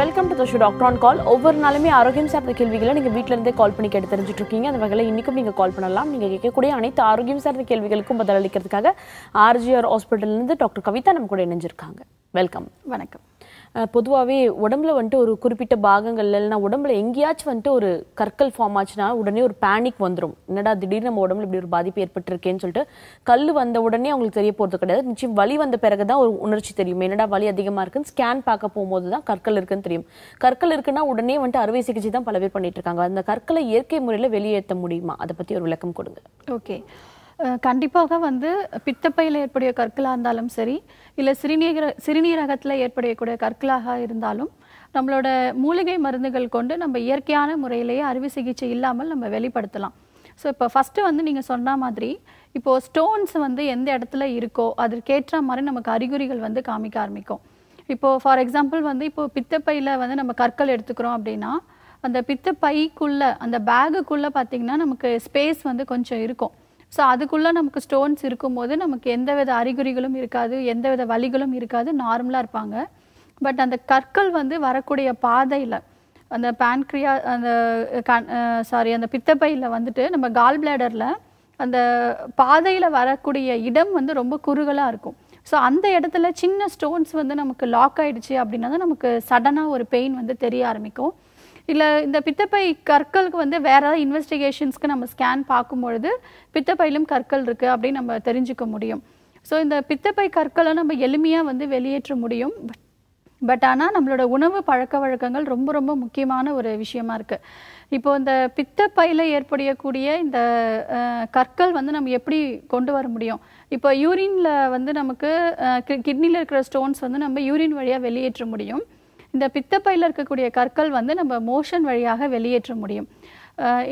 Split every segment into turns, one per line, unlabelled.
welcome to show doctor on call ஒவ்வொரு நாளுமே ஆரோக்கியம் சார்ந்த கேள்விகளை நீங்கள் வீட்டிலேருந்தே கால் பண்ணி கேட்டு தெரிஞ்சுட்டு இருக்கீங்க அந்த வகையில் இன்றைக்கும் நீங்கள் கால் பண்ணலாம் நீங்கள் கேட்கக்கூடிய அனைத்து ஆரோக்கியம் சார்ந்த கேள்விகளுக்கும் பதிலளிக்கிறதுக்காக ஆர்ஜிஆர் ஹாஸ்பிட்டல்லேருந்து டாக்டர் கவிதா நம்ம கூட இணைஞ்சிருக்காங்க வெல்கம் வணக்கம் பொதுவாகவே உடம்புல வந்துட்டு ஒரு குறிப்பிட்ட பாகங்கள் இல்லைன்னா உடம்புல எங்கேயாச்சும் வந்துட்டு ஒரு கற்கள் ஃபார்ம் ஆச்சுன்னா உடனே ஒரு பேனிக் வந்துடும் என்னடா திடீர்னு நம்ம உடம்புல இப்படி ஒரு பாதிப்பு ஏற்பட்டிருக்கேன்னு சொல்லிட்டு கல் வந்த உடனே அவங்களுக்கு தெரிய போகிறது கிடையாது நிச்சயம் வலி வந்த பிறகு தான் ஒரு உணர்ச்சி தெரியும் என்னடா வலி அதிகமாக இருக்குன்னு ஸ்கேன் பார்க்க போகும்போது தான் கற்கள் இருக்குன்னு தெரியும் கற்கள் இருக்குன்னா உடனே வந்துட்டு அறுவை சிகிச்சை தான் பல பேர் பண்ணிட்டு இருக்காங்க அந்த கற்களை இயற்கை முறையில் வெளியேற்ற முடியுமா அதை பற்றி ஒரு விளக்கம் கொடுங்க
ஓகே கண்டிப்பாக வந்து பித்தப்பையில் ஏற்படைய கற்களாக இருந்தாலும் சரி இல்லை சிறுநீர சிறுநீரகத்தில் ஏற்படக்கூடிய கற்களாக இருந்தாலும் நம்மளோட மூலிகை மருந்துகள் கொண்டு நம்ம இயற்கையான முறையிலேயே அறுவை சிகிச்சை இல்லாமல் நம்ம வெளிப்படுத்தலாம் ஸோ இப்போ ஃபஸ்ட்டு வந்து நீங்கள் சொன்ன மாதிரி இப்போது ஸ்டோன்ஸ் வந்து எந்த இடத்துல இருக்கோ அதற்கேற்ற மாதிரி நமக்கு அறிகுறிகள் வந்து காமிக்க ஆரம்பிக்கும் இப்போது ஃபார் எக்ஸாம்பிள் வந்து இப்போது பித்தப்பையில் வந்து நம்ம கற்கள் எடுத்துக்கிறோம் அப்படின்னா அந்த பித்தப்பைக்குள்ளே அந்த பேகுக்குள்ளே பார்த்திங்கன்னா நமக்கு ஸ்பேஸ் வந்து கொஞ்சம் இருக்கும் ஸோ அதுக்குள்ளே நமக்கு ஸ்டோன்ஸ் இருக்கும்போது நமக்கு எந்த வித அறிகுறிகளும் இருக்காது எந்த வித வழிகளும் இருக்காது நார்மலாக இருப்பாங்க பட் அந்த கற்கள் வந்து வரக்கூடிய பாதையில் அந்த பேன்க்ரியா அந்த சாரி அந்த பித்தப்பையில் வந்துட்டு நம்ம கால் பிளேடரில் அந்த பாதையில் வரக்கூடிய இடம் வந்து ரொம்ப குறுகலாக இருக்கும் ஸோ அந்த இடத்துல சின்ன ஸ்டோன்ஸ் வந்து நமக்கு லாக் ஆகிடுச்சு அப்படின்னா தான் நமக்கு சடனாக ஒரு பெயின் வந்து தெரிய ஆரம்பிக்கும் இல்லை இந்த பித்தப்பை கற்களுக்கு வந்து வேற ஏதாவது இன்வெஸ்டிகேஷன்ஸ்க்கு நம்ம ஸ்கேன் பார்க்கும்பொழுது பித்தப்பையிலும் கற்கள் இருக்குது அப்படின்னு நம்ம தெரிஞ்சுக்க முடியும் ஸோ இந்த பித்தப்பை கற்களை நம்ம எளிமையாக வந்து வெளியேற்ற முடியும் பட் ஆனால் நம்மளோட உணவு பழக்க வழக்கங்கள் ரொம்ப ரொம்ப முக்கியமான ஒரு விஷயமா இருக்குது இப்போ இந்த பித்தப்பையில் ஏற்படக்கூடிய இந்த கற்கள் வந்து நம்ம எப்படி கொண்டு வர முடியும் இப்போ யூரினில் வந்து நமக்கு கிட்னியில் இருக்கிற ஸ்டோன்ஸ் வந்து நம்ம யூரின் வழியாக வெளியேற்ற முடியும் இந்த பித்தப்பையில் இருக்கக்கூடிய கற்கள் வந்து நம்ம மோஷன் வழியாக வெளியேற்ற முடியும்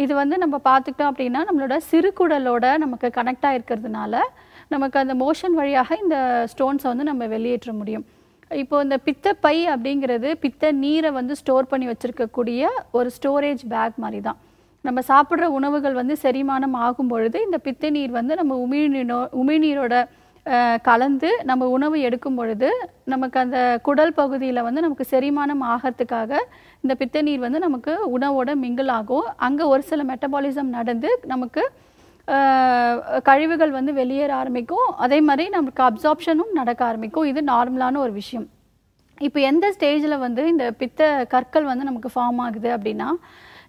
இது வந்து நம்ம பார்த்துக்கிட்டோம் அப்படின்னா நம்மளோட சிறுகுடலோட நமக்கு கனெக்ட் ஆகிருக்கிறதுனால நமக்கு அந்த மோஷன் வழியாக இந்த ஸ்டோன்ஸை வந்து நம்ம வெளியேற்ற முடியும் இப்போ இந்த பித்தப்பை அப்படிங்கிறது பித்த நீரை வந்து ஸ்டோர் பண்ணி வச்சுருக்கக்கூடிய ஒரு ஸ்டோரேஜ் பேக் மாதிரி தான் நம்ம சாப்பிட்ற உணவுகள் வந்து செரிமானம் ஆகும் பொழுது இந்த பித்த நீர் வந்து நம்ம உமிழ்நீரோ உமிழ்நீரோட கலந்து நம்ம உணவு எடுக்கும் பொழுது நமக்கு அந்த குடல் பகுதியில் வந்து நமக்கு செரிமானம் ஆகிறதுக்காக இந்த பித்த நீர் வந்து நமக்கு உணவோட மிங்கிள் ஆகும் அங்கே ஒரு சில மெட்டபாலிசம் நடந்து நமக்கு கழிவுகள் வந்து வெளியேற ஆரம்பிக்கும் அதே மாதிரி நமக்கு அப்சார்ப்ஷனும் நடக்க ஆரம்பிக்கும் இது நார்மலான ஒரு விஷயம் இப்போ எந்த ஸ்டேஜில் வந்து இந்த பித்த கற்கள் வந்து நமக்கு ஃபார்ம் ஆகுது அப்படின்னா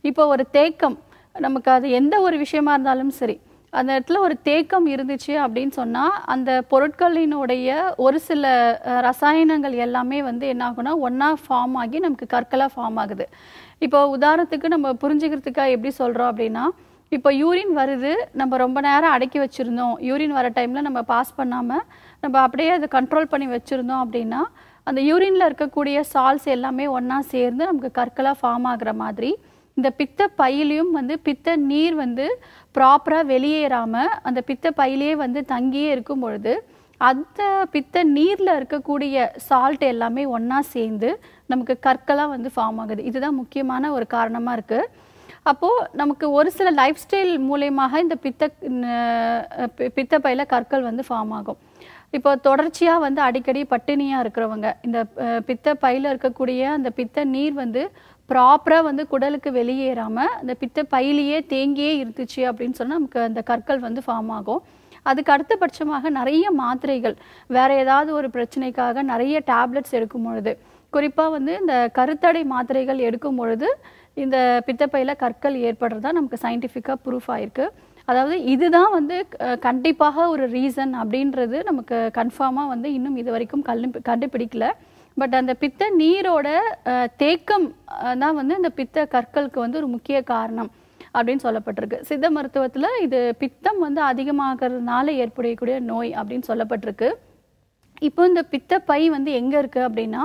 இப்போ ஒரு தேக்கம் நமக்கு அது எந்த ஒரு விஷயமா இருந்தாலும் சரி அந்த இடத்துல ஒரு தேக்கம் இருந்துச்சு அப்படின்னு சொன்னால் அந்த பொருட்களினுடைய ஒரு சில ரசாயனங்கள் எல்லாமே வந்து என்ன ஒன்றா ஃபார்ம் ஆகி நமக்கு கற்களாக ஃபார்ம் ஆகுது இப்போ உதாரணத்துக்கு நம்ம புரிஞ்சுக்கிறதுக்காக எப்படி சொல்கிறோம் அப்படின்னா இப்போ யூரின் வருது நம்ம ரொம்ப நேரம் அடக்கி வச்சுருந்தோம் யூரின் வர டைமில் நம்ம பாஸ் பண்ணாமல் நம்ம அப்படியே அதை கண்ட்ரோல் பண்ணி வச்சுருந்தோம் அப்படின்னா அந்த யூரினில் இருக்கக்கூடிய சால்ஸ் எல்லாமே ஒன்றா சேர்ந்து நமக்கு கற்களாக ஃபார்ம் ஆகிற மாதிரி இந்த பித்த பையிலையும் வந்து பித்த நீர் வந்து ப்ராப்பராக வெளியேறாமல் அந்த பித்த பையிலே வந்து தங்கியே இருக்கும் பொழுது அந்த பித்த நீரில் இருக்கக்கூடிய சால்ட் எல்லாமே ஒன்றா சேர்ந்து நமக்கு கற்களாக வந்து ஃபார்ம் ஆகுது இதுதான் முக்கியமான ஒரு காரணமாக இருக்குது அப்போது நமக்கு ஒரு சில லைஃப் ஸ்டைல் மூலயமாக இந்த பித்த பித்த பையில் கற்கள் வந்து ஃபார்ம் ஆகும் இப்போ தொடர்ச்சியாக வந்து அடிக்கடி பட்டினியாக இருக்கிறவங்க இந்த பித்த பையில் இருக்கக்கூடிய அந்த பித்த நீர் வந்து ப்ராப்பராக வந்து குடலுக்கு வெளியேறாமல் அந்த பித்த பையிலேயே தேங்கியே இருந்துச்சு அப்படின்னு சொன்னால் நமக்கு அந்த கற்கள் வந்து ஃபார்ம் ஆகும் அதுக்கு அடுத்தபட்சமாக நிறைய மாத்திரைகள் வேறு ஏதாவது ஒரு பிரச்சனைக்காக நிறைய டேப்லெட்ஸ் எடுக்கும் பொழுது குறிப்பாக வந்து இந்த கருத்தடை மாத்திரைகள் எடுக்கும் பொழுது இந்த பித்தப்பையில் கற்கள் ஏற்படுறதா நமக்கு சயின்டிஃபிக்காக ப்ரூஃப் ஆயிருக்கு அதாவது இதுதான் வந்து கண்டிப்பாக ஒரு ரீசன் அப்படின்றது நமக்கு கன்ஃபார்மாக வந்து இன்னும் இது வரைக்கும் கண்டு கண்டுபிடிக்கல பட் அந்த பித்த நீரோட தேக்கம் தான் வந்து இந்த பித்த கற்களுக்கு வந்து ஒரு முக்கிய காரணம் அப்படின்னு சொல்லப்பட்டிருக்கு சித்த மருத்துவத்தில் இது பித்தம் வந்து அதிகமாகிறதுனால ஏற்படக்கூடிய நோய் அப்படின்னு சொல்லப்பட்டிருக்கு இப்போ இந்த பை வந்து எங்கே இருக்குது அப்படின்னா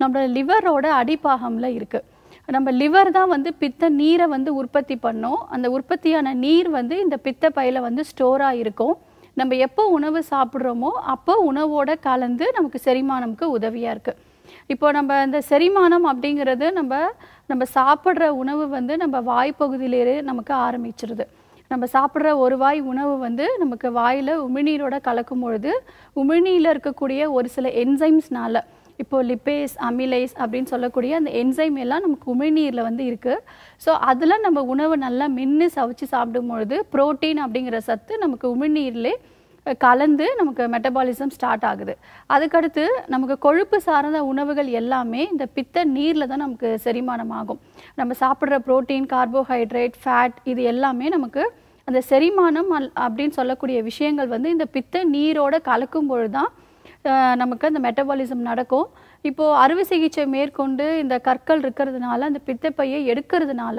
நம்மளோட லிவரோட அடிப்பாகமில் இருக்குது நம்ம லிவர் தான் வந்து பித்த நீரை வந்து உற்பத்தி பண்ணோம் அந்த உற்பத்தியான நீர் வந்து இந்த பையில் வந்து ஸ்டோராக இருக்கும் நம்ம எப்போ உணவு சாப்பிட்றோமோ அப்போ உணவோட கலந்து நமக்கு செரிமானமுக்கு உதவியாக இருக்குது இப்போ நம்ம இந்த செரிமானம் அப்படிங்கிறது நம்ம நம்ம சாப்பிட்ற உணவு வந்து நம்ம வாய்ப்பகுதியிலேயே நமக்கு ஆரம்பிச்சிருது நம்ம சாப்பிட்ற ஒரு வாய் உணவு வந்து நமக்கு வாயில் உமிழ்நீரோட கலக்கும் பொழுது உமிழ்நீரில் இருக்கக்கூடிய ஒரு சில என்சைம்ஸ்னால இப்போது லிப்பேஸ் அமிலைஸ் அப்படின்னு சொல்லக்கூடிய அந்த என்சைம் எல்லாம் நமக்கு உமிழ்நீரில் வந்து இருக்குது ஸோ அதில் நம்ம உணவு நல்லா மின்னு சவைச்சு சாப்பிடும் பொழுது ப்ரோட்டீன் அப்படிங்கிற சத்து நமக்கு உமிழ்நீர்லேயே கலந்து நமக்கு மெட்டபாலிசம் ஸ்டார்ட் ஆகுது அதுக்கடுத்து நமக்கு கொழுப்பு சார்ந்த உணவுகள் எல்லாமே இந்த பித்த நீரில் தான் நமக்கு செரிமானம் ஆகும் நம்ம சாப்பிட்ற ப்ரோட்டீன் கார்போஹைட்ரேட் ஃபேட் இது எல்லாமே நமக்கு அந்த செரிமானம் அப்படின்னு சொல்லக்கூடிய விஷயங்கள் வந்து இந்த பித்த நீரோட கலக்கும் பொழுது தான் நமக்கு அந்த மெட்டபாலிசம் நடக்கும் இப்போது அறுவை சிகிச்சை மேற்கொண்டு இந்த கற்கள் இருக்கிறதுனால அந்த பித்தப்பையை எடுக்கிறதுனால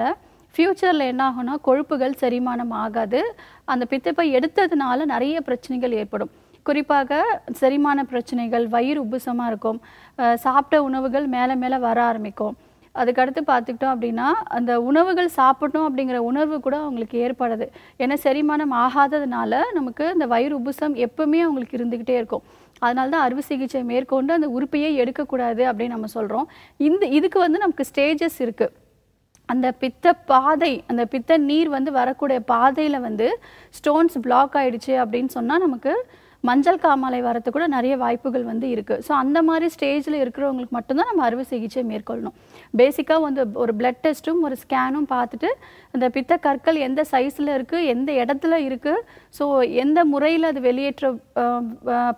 ஃப்யூச்சரில் என்ன ஆகும்னா கொழுப்புகள் செரிமானம் ஆகாது அந்த பித்தப்பை எடுத்ததுனால நிறைய பிரச்சனைகள் ஏற்படும் குறிப்பாக செரிமான பிரச்சனைகள் வயிறு உபுசமாக இருக்கும் சாப்பிட்ட உணவுகள் மேலே மேலே வர ஆரம்பிக்கும் அதுக்கடுத்து பார்த்துக்கிட்டோம் அப்படின்னா அந்த உணவுகள் சாப்பிட்டோம் அப்படிங்கிற உணர்வு கூட அவங்களுக்கு ஏற்படுது ஏன்னா செரிமானம் ஆகாததுனால நமக்கு இந்த வயிறு உபுசம் எப்பவுமே அவங்களுக்கு இருந்துக்கிட்டே இருக்கும் அதனால தான் அறுவை சிகிச்சை மேற்கொண்டு அந்த உறுப்பையே எடுக்கக்கூடாது அப்படின்னு நம்ம சொல்கிறோம் இந்த இதுக்கு வந்து நமக்கு ஸ்டேஜஸ் இருக்குது அந்த பித்த பாதை அந்த பித்த நீர் வந்து வரக்கூடிய பாதையில் வந்து ஸ்டோன்ஸ் பிளாக் ஆகிடுச்சு அப்படின்னு சொன்னால் நமக்கு மஞ்சள் காமாலை வரத்து கூட நிறைய வாய்ப்புகள் வந்து இருக்குது ஸோ அந்த மாதிரி ஸ்டேஜில் இருக்கிறவங்களுக்கு மட்டும்தான் நம்ம அறுவை சிகிச்சை மேற்கொள்ளணும் பேசிக்காக வந்து ஒரு பிளட் டெஸ்ட்டும் ஒரு ஸ்கேனும் பார்த்துட்டு அந்த பித்த கற்கள் எந்த சைஸில் இருக்குது எந்த இடத்துல இருக்குது ஸோ எந்த முறையில் அது வெளியேற்ற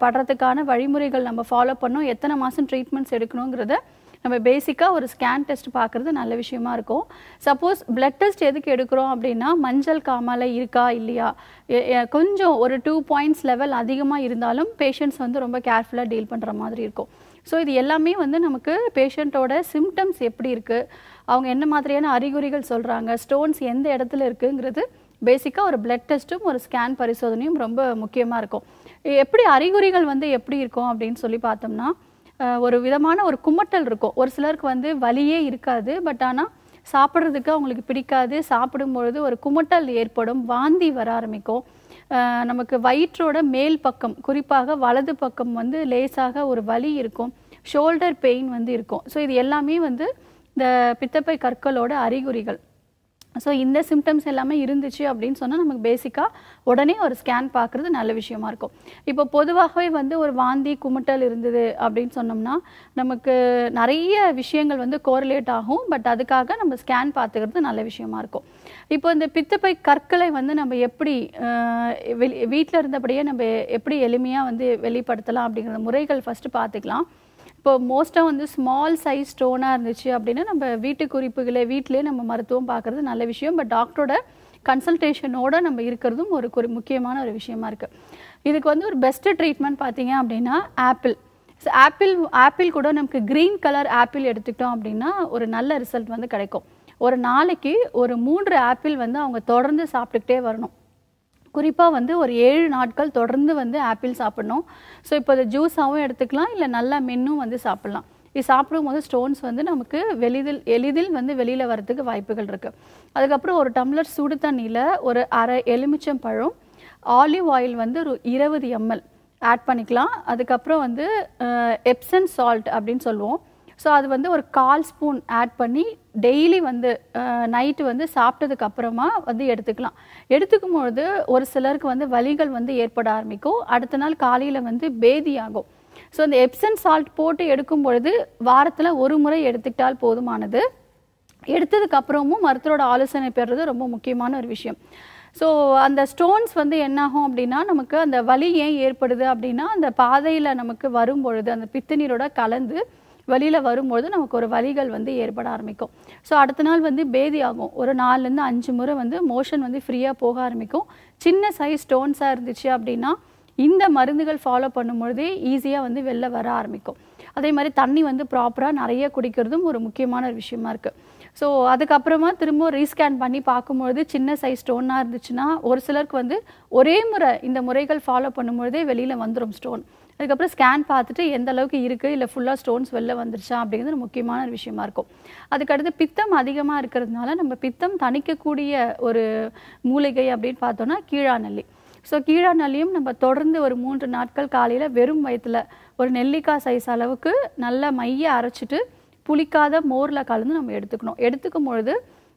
படுறதுக்கான வழிமுறைகள் நம்ம ஃபாலோ பண்ணணும் எத்தனை மாதம் ட்ரீட்மெண்ட்ஸ் எடுக்கணுங்கிறத நம்ம பேசிக்காக ஒரு ஸ்கேன் டெஸ்ட் பார்க்குறது நல்ல விஷயமா இருக்கும் சப்போஸ் பிளட் டெஸ்ட் எதுக்கு எடுக்கிறோம் அப்படின்னா மஞ்சள் காமாலை இருக்கா இல்லையா கொஞ்சம் ஒரு டூ பாயிண்ட்ஸ் லெவல் அதிகமாக இருந்தாலும் பேஷண்ட்ஸ் வந்து ரொம்ப கேர்ஃபுல்லாக டீல் பண்ணுற மாதிரி இருக்கும் ஸோ இது எல்லாமே வந்து நமக்கு பேஷண்ட்டோட சிம்டம்ஸ் எப்படி இருக்குது அவங்க என்ன மாதிரியான அறிகுறிகள் சொல்கிறாங்க ஸ்டோன்ஸ் எந்த இடத்துல இருக்குங்கிறது பேசிக்காக ஒரு பிளட் டெஸ்ட்டும் ஒரு ஸ்கேன் பரிசோதனையும் ரொம்ப முக்கியமாக இருக்கும் எப்படி அறிகுறிகள் வந்து எப்படி இருக்கும் அப்படின்னு சொல்லி பார்த்தோம்னா ஒரு விதமான ஒரு குமட்டல் இருக்கும் ஒரு சிலருக்கு வந்து வலியே இருக்காது பட் ஆனால் சாப்பிட்றதுக்கு அவங்களுக்கு பிடிக்காது சாப்பிடும் பொழுது ஒரு குமட்டல் ஏற்படும் வாந்தி வர ஆரம்பிக்கும் நமக்கு வயிற்றோட மேல் பக்கம் குறிப்பாக வலது பக்கம் வந்து லேசாக ஒரு வலி இருக்கும் ஷோல்டர் பெயின் வந்து இருக்கும் ஸோ இது எல்லாமே வந்து இந்த பித்தப்பை கற்களோட அறிகுறிகள் ஸோ இந்த சிம்டம்ஸ் எல்லாமே இருந்துச்சு அப்படின்னு சொன்னால் நமக்கு பேசிக்காக உடனே ஒரு ஸ்கேன் பார்க்குறது நல்ல விஷயமா இருக்கும் இப்போ பொதுவாகவே வந்து ஒரு வாந்தி குமட்டல் இருந்தது அப்படின்னு சொன்னோம்னா நமக்கு நிறைய விஷயங்கள் வந்து கோரிலேட் ஆகும் பட் அதுக்காக நம்ம ஸ்கேன் பார்த்துக்கிறது நல்ல விஷயமா இருக்கும் இப்போ இந்த பித்தப்பை கற்களை வந்து நம்ம எப்படி வெளி வீட்டில் இருந்தபடியே நம்ம எப்படி எளிமையாக வந்து வெளிப்படுத்தலாம் அப்படிங்கிற முறைகள் ஃபஸ்ட்டு பார்த்துக்கலாம் இப்போ மோஸ்ட்டாக வந்து ஸ்மால் சைஸ் ஸ்டோனாக இருந்துச்சு அப்படின்னா நம்ம வீட்டு குறிப்புகளை வீட்டிலே நம்ம மருத்துவம் பார்க்குறது நல்ல விஷயம் பட் டாக்டரோட கன்சல்டேஷனோடு நம்ம இருக்கிறதும் ஒரு குறி முக்கியமான ஒரு விஷயமா இருக்குது இதுக்கு வந்து ஒரு பெஸ்ட்டு ட்ரீட்மெண்ட் பார்த்தீங்க அப்படின்னா ஆப்பிள் ஸோ ஆப்பிள் ஆப்பிள் கூட நமக்கு க்ரீன் கலர் ஆப்பிள் எடுத்துக்கிட்டோம் அப்படின்னா ஒரு நல்ல ரிசல்ட் வந்து கிடைக்கும் ஒரு நாளைக்கு ஒரு மூன்று ஆப்பிள் வந்து அவங்க தொடர்ந்து சாப்பிட்டுக்கிட்டே வரணும் குறிப்பாக வந்து ஒரு ஏழு நாட்கள் தொடர்ந்து வந்து ஆப்பிள் சாப்பிடணும் ஸோ இப்போ அதை ஜூஸாகவும் எடுத்துக்கலாம் இல்லை நல்லா மென்னும் வந்து சாப்பிட்லாம் இது சாப்பிடும் போது ஸ்டோன்ஸ் வந்து நமக்கு வெளிதில் எளிதில் வந்து வெளியில் வரதுக்கு வாய்ப்புகள் இருக்குது அதுக்கப்புறம் ஒரு டம்ளர் சுடு தண்ணியில் ஒரு அரை எலுமிச்சம் பழம் ஆலிவ் ஆயில் வந்து ஒரு இருபது எம்எல் ஆட் பண்ணிக்கலாம் அதுக்கப்புறம் வந்து எப்சன் சால்ட் அப்படின்னு சொல்லுவோம் ஸோ அது வந்து ஒரு கால் ஸ்பூன் ஆட் பண்ணி டெய்லி வந்து நைட்டு வந்து சாப்பிட்டதுக்கு அப்புறமா வந்து எடுத்துக்கலாம் எடுத்துக்கும் பொழுது ஒரு சிலருக்கு வந்து வலிகள் வந்து ஏற்பட ஆரம்பிக்கும் அடுத்த நாள் காலையில் வந்து பேதி ஆகும் ஸோ அந்த எப்சன் சால்ட் போட்டு எடுக்கும் பொழுது வாரத்தில் ஒரு முறை எடுத்துக்கிட்டால் போதுமானது எடுத்ததுக்கு அப்புறமும் மருத்துவரோட ஆலோசனை பெறுறது ரொம்ப முக்கியமான ஒரு விஷயம் ஸோ அந்த ஸ்டோன்ஸ் வந்து என்னாகும் அப்படின்னா நமக்கு அந்த வலி ஏன் ஏற்படுது அப்படின்னா அந்த பாதையில் நமக்கு வரும் பொழுது அந்த பித்தநீரோட கலந்து வெளியில் வரும்போது நமக்கு ஒரு வலிகள் வந்து ஏற்பட ஆரம்பிக்கும் ஸோ அடுத்த நாள் வந்து பேதி ஆகும் ஒரு நாலுலேருந்து அஞ்சு முறை வந்து மோஷன் வந்து ஃப்ரீயாக போக ஆரம்பிக்கும் சின்ன சைஸ் ஸ்டோன்ஸாக இருந்துச்சு அப்படின்னா இந்த மருந்துகள் ஃபாலோ பண்ணும்பொழுதே ஈஸியாக வந்து வெளில வர ஆரம்பிக்கும் அதே மாதிரி தண்ணி வந்து ப்ராப்பராக நிறைய குடிக்கிறதும் ஒரு முக்கியமான ஒரு விஷயமா இருக்குது ஸோ அதுக்கப்புறமா திரும்ப ரீஸ்கேன் பண்ணி பார்க்கும்பொழுது சின்ன சைஸ் ஸ்டோனாக இருந்துச்சுன்னா ஒரு சிலருக்கு வந்து ஒரே முறை இந்த முறைகள் ஃபாலோ பண்ணும்பொழுதே வெளியில் வந்துடும் ஸ்டோன் அதுக்கப்புறம் ஸ்கேன் பார்த்துட்டு எந்த அளவுக்கு இருக்குது இல்லை ஃபுல்லாக ஸ்டோன்ஸ் வெளில வந்துருச்சா அப்படிங்கிறது முக்கியமான ஒரு விஷயமா இருக்கும் அதுக்கடுத்து பித்தம் அதிகமாக இருக்கிறதுனால நம்ம பித்தம் தணிக்கக்கூடிய ஒரு மூலிகை அப்படின்னு பார்த்தோன்னா நல்லி ஸோ நல்லியும் நம்ம தொடர்ந்து ஒரு மூன்று நாட்கள் காலையில் வெறும் வயிற்றில் ஒரு நெல்லிக்காய் சைஸ் அளவுக்கு நல்லா மைய அரைச்சிட்டு புளிக்காத மோரில் கலந்து நம்ம எடுத்துக்கணும் எடுத்துக்கும் பொழுது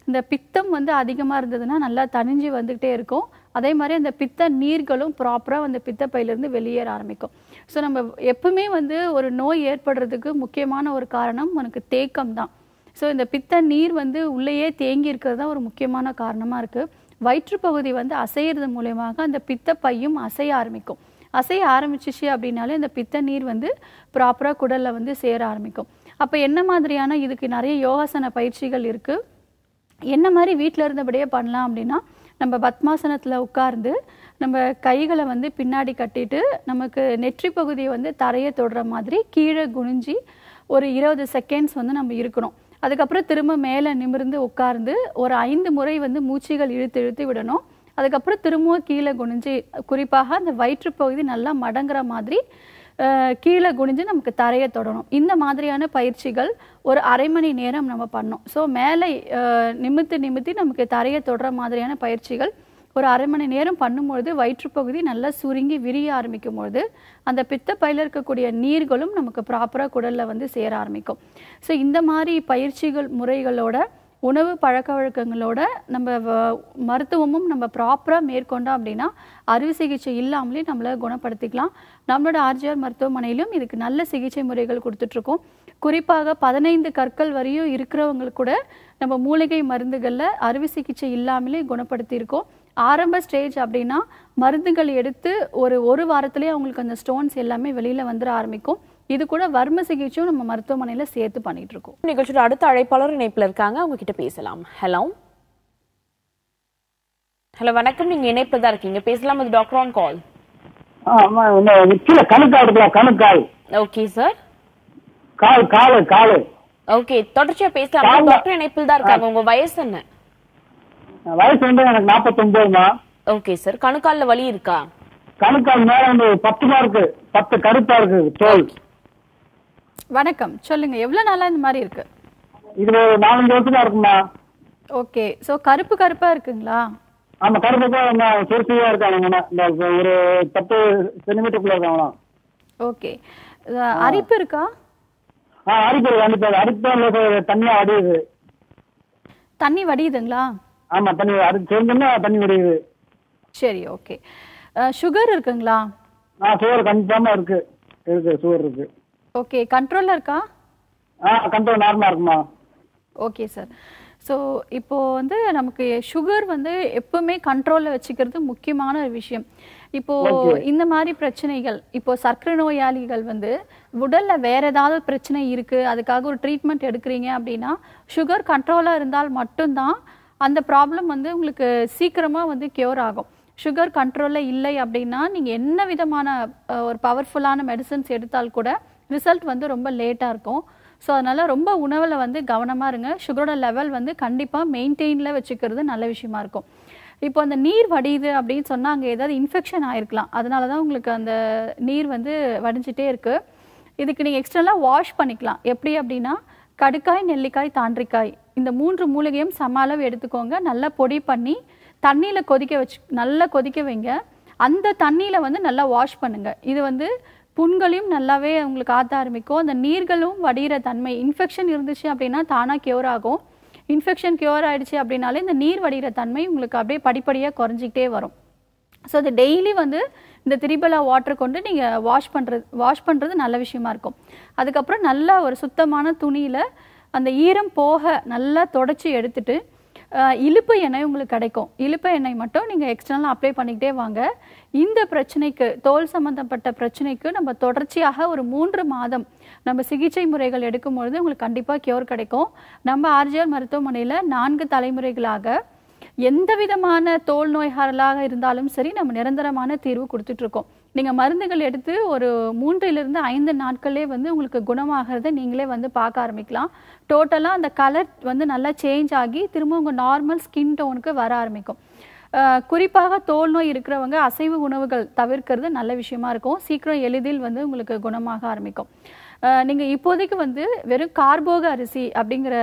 இந்த பித்தம் வந்து அதிகமாக இருந்ததுன்னா நல்லா தனிஞ்சு வந்துக்கிட்டே இருக்கும் அதே மாதிரி அந்த பித்த நீர்களும் ப்ராப்பராக அந்த பித்தப்பையிலேருந்து வெளியேற ஆரம்பிக்கும் ஸோ நம்ம எப்பவுமே வந்து ஒரு நோய் ஏற்படுறதுக்கு முக்கியமான ஒரு காரணம் உனக்கு தேக்கம் தான் ஸோ இந்த பித்த நீர் வந்து உள்ளேயே தேங்கி இருக்கிறது தான் ஒரு முக்கியமான காரணமாக இருக்குது வயிற்றுப்பகுதி வந்து அசையிறது மூலயமாக அந்த பித்தப்பையும் அசைய ஆரம்பிக்கும் அசைய ஆரம்பிச்சிச்சு அப்படின்னாலே இந்த பித்த நீர் வந்து ப்ராப்பராக குடலில் வந்து சேர ஆரம்பிக்கும் அப்போ என்ன மாதிரியான இதுக்கு நிறைய யோகாசன பயிற்சிகள் இருக்குது என்ன மாதிரி வீட்டில் இருந்தபடியே பண்ணலாம் அப்படின்னா நம்ம பத்மாசனத்தில் உட்கார்ந்து நம்ம கைகளை வந்து பின்னாடி கட்டிட்டு நமக்கு நெற்றி பகுதியை வந்து தரையை தொடுற மாதிரி கீழே குனிஞ்சி ஒரு இருபது செகண்ட்ஸ் வந்து நம்ம இருக்கணும் அதுக்கப்புறம் திரும்ப மேலே நிமிர்ந்து உட்கார்ந்து ஒரு ஐந்து முறை வந்து மூச்சுகள் இழுத்து இழுத்து விடணும் அதுக்கப்புறம் திரும்பவும் கீழே குனிஞ்சு குறிப்பாக அந்த வயிற்று பகுதி நல்லா மடங்குற மாதிரி கீழே குனிஞ்சு நமக்கு தரையை தொடணும் இந்த மாதிரியான பயிற்சிகள் ஒரு அரை மணி நேரம் நம்ம பண்ணோம் ஸோ மேலே நிமித்து நிமித்தி நமக்கு தரையை தொடுற மாதிரியான பயிற்சிகள் ஒரு அரை மணி நேரம் பண்ணும்பொழுது வயிற்றுப்பகுதி நல்லா சுருங்கி விரிய ஆரம்பிக்கும் பொழுது அந்த பித்தப்பையில் இருக்கக்கூடிய நீர்களும் நமக்கு ப்ராப்பராக குடலில் வந்து சேர ஆரம்பிக்கும் ஸோ இந்த மாதிரி பயிற்சிகள் முறைகளோட உணவு பழக்க வழக்கங்களோட நம்ம மருத்துவமும் நம்ம ப்ராப்பராக மேற்கொண்டோம் அப்படின்னா அறுவை சிகிச்சை இல்லாமலே நம்மளை குணப்படுத்திக்கலாம் நம்மளோட ஆர்ஜிஆர் மருத்துவமனையிலும் இதுக்கு நல்ல சிகிச்சை முறைகள் கொடுத்துட்ருக்கோம் குறிப்பாக பதினைந்து கற்கள் வரையும் இருக்கிறவங்களுக்கு கூட நம்ம மூலிகை மருந்துகளில் அறுவை சிகிச்சை இல்லாமலே குணப்படுத்தியிருக்கோம் ஆரம்ப ஸ்டேஜ் அப்படின்னா மருந்துகள் எடுத்து ஒரு ஒரு வாரத்திலே அவங்களுக்கு அந்த ஸ்டோன்ஸ் எல்லாமே வெளியில் வந்துட ஆரம்பிக்கும் இது கூட வர்ம சிகிச்சையும் நம்ம மருத்துவமனையில சேர்த்து பண்ணிட்டு இருக்கோம்
நிகழ்ச்சியோட அடுத்த அழைப்பாளர் இணைப்பில் இருக்காங்க அவங்க கிட்ட பேசலாம் ஹலோ ஹலோ வணக்கம் நீங்க இணைப்பில் தான் இருக்கீங்க பேசலாம் அது டாக்டர் ஆன் கால் கணுக்கால் ஓகே சார் கால் கால் கால் ஓகே தொடர்ச்சியா பேசலாம் டாக்டர் இணைப்பில் தான் இருக்காங்க உங்க வயசு என்ன வயசு வந்து எனக்கு நாற்பத்தொன்பதுமா ஓகே சார்
கணுக்கால்ல வலி இருக்கா கணுக்கால் மேல
வந்து பத்துமா இருக்கு பத்து கருப்பா இருக்கு தோல்
வணக்கம் சொல்லுங்க எவ்வளவு நாளா இந்த மாதிரி இருக்கு
இது நாலஞ்சு வருஷமா இருக்குமா
ஓகே சோ கருப்பு கருப்பா இருக்குங்களா
ஆமா கருப்பு தான் சுருசியா இருக்காங்க ஒரு பத்து சென்டிமீட்டருக்குள்ள இருக்காங்களா
ஓகே அரிப்பு இருக்கா
ஆ அரிப்பு கண்டிப்பா அரிப்பு தண்ணியா வடியுது
தண்ணி வடியுதுங்களா
ஆமா தண்ணி அது சேர்ந்தா தண்ணி வடியுது
சரி ஓகே சுகர் இருக்குங்களா
ஆ சுகர் கன்ஃபார்மா இருக்கு இருக்கு சுகர் இருக்கு
ஓகே கண்ட்ரோல்ல இருக்கா
ஆ கண்ட்ரோல் நார்மலா இருக்குமா
ஓகே சார் ஸோ இப்போ வந்து நமக்கு சுகர் வந்து எப்பவுமே கண்ட்ரோலில் வச்சுக்கிறது முக்கியமான ஒரு விஷயம் இப்போ இந்த மாதிரி பிரச்சனைகள் இப்போ சர்க்கரை நோயாளிகள் வந்து உடல்ல வேற ஏதாவது பிரச்சனை இருக்கு அதுக்காக ஒரு ட்ரீட்மெண்ட் எடுக்கிறீங்க அப்படின்னா சுகர் கண்ட்ரோலாக இருந்தால் மட்டும்தான் அந்த ப்ராப்ளம் வந்து உங்களுக்கு சீக்கிரமா வந்து கியூர் ஆகும் சுகர் கண்ட்ரோலில் இல்லை அப்படின்னா நீங்கள் என்ன விதமான ஒரு பவர்ஃபுல்லான மெடிசன்ஸ் எடுத்தால் கூட ரிசல்ட் வந்து ரொம்ப லேட்டாக இருக்கும் ஸோ அதனால் ரொம்ப உணவில் வந்து கவனமாக இருங்க சுகரோட லெவல் வந்து கண்டிப்பாக மெயின்டெயினில் வச்சுக்கிறது நல்ல விஷயமா இருக்கும் இப்போ அந்த நீர் வடியுது அப்படின்னு சொன்னால் அங்கே ஏதாவது இன்ஃபெக்ஷன் ஆகிருக்கலாம் அதனால தான் உங்களுக்கு அந்த நீர் வந்து வடிஞ்சிட்டே இருக்குது இதுக்கு நீங்கள் எக்ஸ்டர்னலாக வாஷ் பண்ணிக்கலாம் எப்படி அப்படின்னா கடுக்காய் நெல்லிக்காய் தாண்டிக்காய் இந்த மூன்று மூலிகையும் சம அளவு எடுத்துக்கோங்க நல்லா பொடி பண்ணி தண்ணியில் கொதிக்க வச்சு நல்லா கொதிக்க வைங்க அந்த தண்ணியில் வந்து நல்லா வாஷ் பண்ணுங்கள் இது வந்து புண்களையும் நல்லாவே உங்களுக்கு ஆற்ற ஆரம்பிக்கும் அந்த நீர்களும் வடிகிற தன்மை இன்ஃபெக்ஷன் இருந்துச்சு அப்படின்னா தானாக க்யூர் ஆகும் இன்ஃபெக்ஷன் க்யூர் ஆகிடுச்சு அப்படின்னாலே இந்த நீர் வடிகிற தன்மை உங்களுக்கு அப்படியே படிப்படியாக குறைஞ்சிக்கிட்டே வரும் ஸோ அது டெய்லி வந்து இந்த திரிபலா வாட்டர் கொண்டு நீங்கள் வாஷ் பண்ணுறது வாஷ் பண்ணுறது நல்ல விஷயமா இருக்கும் அதுக்கப்புறம் நல்லா ஒரு சுத்தமான துணியில் அந்த ஈரம் போக நல்லா தொடச்சி எடுத்துட்டு இழுப்பு எண்ணெய் உங்களுக்கு கிடைக்கும் இழுப்பு எண்ணெய் மட்டும் நீங்கள் எக்ஸ்டர்னலாக அப்ளை பண்ணிக்கிட்டே வாங்க இந்த பிரச்சனைக்கு தோல் சம்மந்தப்பட்ட பிரச்சனைக்கு நம்ம தொடர்ச்சியாக ஒரு மூன்று மாதம் நம்ம சிகிச்சை முறைகள் எடுக்கும் பொழுது உங்களுக்கு கண்டிப்பாக க்யூர் கிடைக்கும் நம்ம ஆர்ஜிஆர் மருத்துவமனையில் நான்கு தலைமுறைகளாக எந்த விதமான தோல் நோய்களாக இருந்தாலும் சரி நம்ம நிரந்தரமான தீர்வு கொடுத்துட்ருக்கோம் நீங்கள் மருந்துகள் எடுத்து ஒரு மூன்றிலிருந்து ஐந்து நாட்களே வந்து உங்களுக்கு குணமாகிறத நீங்களே வந்து பார்க்க ஆரம்பிக்கலாம் டோட்டலாக அந்த கலர் வந்து நல்லா சேஞ்ச் ஆகி திரும்ப உங்கள் நார்மல் ஸ்கின் டோனுக்கு வர ஆரம்பிக்கும் குறிப்பாக தோல் நோய் இருக்கிறவங்க அசைவு உணவுகள் தவிர்க்கிறது நல்ல விஷயமா இருக்கும் சீக்கிரம் எளிதில் வந்து உங்களுக்கு குணமாக ஆரம்பிக்கும் நீங்கள் இப்போதைக்கு வந்து வெறும் கார்போக அரிசி அப்படிங்கிற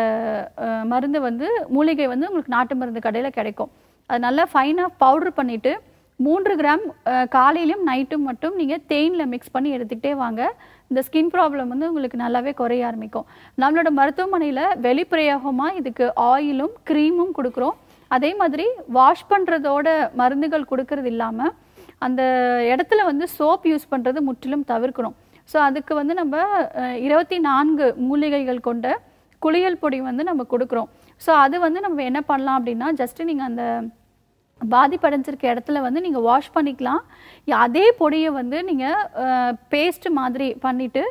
மருந்து வந்து மூலிகை வந்து உங்களுக்கு நாட்டு மருந்து கடையில் கிடைக்கும் அது நல்லா ஃபைனாக பவுட்ரு பண்ணிவிட்டு மூன்று கிராம் காலையிலும் நைட்டும் மட்டும் நீங்கள் தேனில் மிக்ஸ் பண்ணி எடுத்துக்கிட்டே வாங்க இந்த ஸ்கின் ப்ராப்ளம் வந்து உங்களுக்கு நல்லாவே குறைய ஆரம்பிக்கும் நம்மளோட மருத்துவமனையில் வெளிப்பிரயோகமாக இதுக்கு ஆயிலும் க்ரீமும் கொடுக்குறோம் அதே மாதிரி வாஷ் பண்ணுறதோட மருந்துகள் கொடுக்கறது இல்லாமல் அந்த இடத்துல வந்து சோப் யூஸ் பண்ணுறது முற்றிலும் தவிர்க்கணும் ஸோ அதுக்கு வந்து நம்ம இருபத்தி நான்கு மூலிகைகள் கொண்ட குளியல் பொடி வந்து நம்ம கொடுக்குறோம் ஸோ அது வந்து நம்ம என்ன பண்ணலாம் அப்படின்னா ஜஸ்ட்டு நீங்கள் அந்த பாதிப்படைஞ்சிருக்க இடத்துல வந்து நீங்கள் வாஷ் பண்ணிக்கலாம் அதே பொடியை வந்து நீங்கள் பேஸ்ட்டு மாதிரி பண்ணிவிட்டு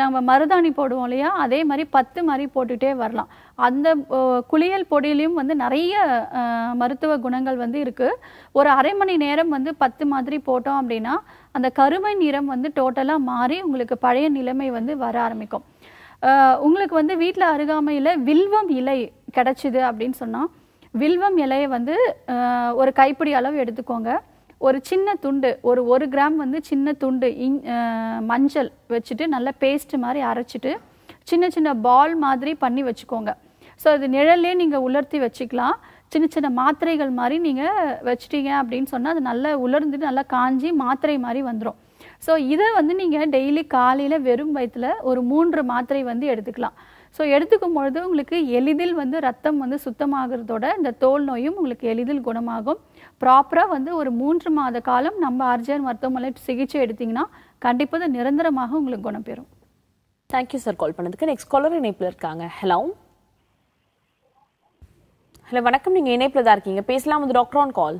நம்ம மருதாணி போடுவோம் இல்லையா அதே மாதிரி பத்து மாதிரி போட்டுகிட்டே வரலாம் அந்த குளியல் பொடியிலையும் வந்து நிறைய மருத்துவ குணங்கள் வந்து இருக்குது ஒரு அரை மணி நேரம் வந்து பத்து மாதிரி போட்டோம் அப்படின்னா அந்த கருமை நிறம் வந்து டோட்டலாக மாறி உங்களுக்கு பழைய நிலைமை வந்து வர ஆரம்பிக்கும் உங்களுக்கு வந்து வீட்டில் அருகாமையில் வில்வம் இலை கிடச்சிது அப்படின்னு சொன்னால் வில்வம் இலையை வந்து ஒரு கைப்பிடி அளவு எடுத்துக்கோங்க ஒரு சின்ன துண்டு ஒரு ஒரு கிராம் வந்து சின்ன துண்டு இங் மஞ்சள் வச்சுட்டு நல்லா பேஸ்ட் மாதிரி அரைச்சிட்டு சின்ன சின்ன பால் மாதிரி பண்ணி வச்சுக்கோங்க ஸோ அது நிழல்லே நீங்கள் உலர்த்தி வச்சுக்கலாம் சின்ன சின்ன மாத்திரைகள் மாதிரி நீங்கள் வச்சிட்டீங்க அப்படின்னு சொன்னால் அது நல்லா உலர்ந்துட்டு நல்லா காஞ்சி மாத்திரை மாதிரி வந்துடும் ஸோ இதை வந்து நீங்கள் டெய்லி காலையில் வெறும் வயிற்றில் ஒரு மூன்று மாத்திரை வந்து எடுத்துக்கலாம் ஸோ எடுத்துக்கும் பொழுது உங்களுக்கு எளிதில் வந்து ரத்தம் வந்து சுத்தமாகிறதோட இந்த தோல் நோயும் உங்களுக்கு எளிதில் குணமாகும் ப்ராப்பராக வந்து ஒரு மூன்று மாத காலம் நம்ம அர்ஜன் மருத்துவமனை சிகிச்சை எடுத்திங்கன்னா கண்டிப்பாக நிரந்தரமாக உங்களுக்கு குணம் பெறும்
தேங்க்யூ சார் கால் பண்ணதுக்கு நெக்ஸ்ட் காலர் இணைப்பில் இருக்காங்க ஹலோ ஹலோ வணக்கம் நீங்கள் இணைப்பில் தான் இருக்கீங்க பேசலாம் வந்து டாக்டர் ஆன் கால்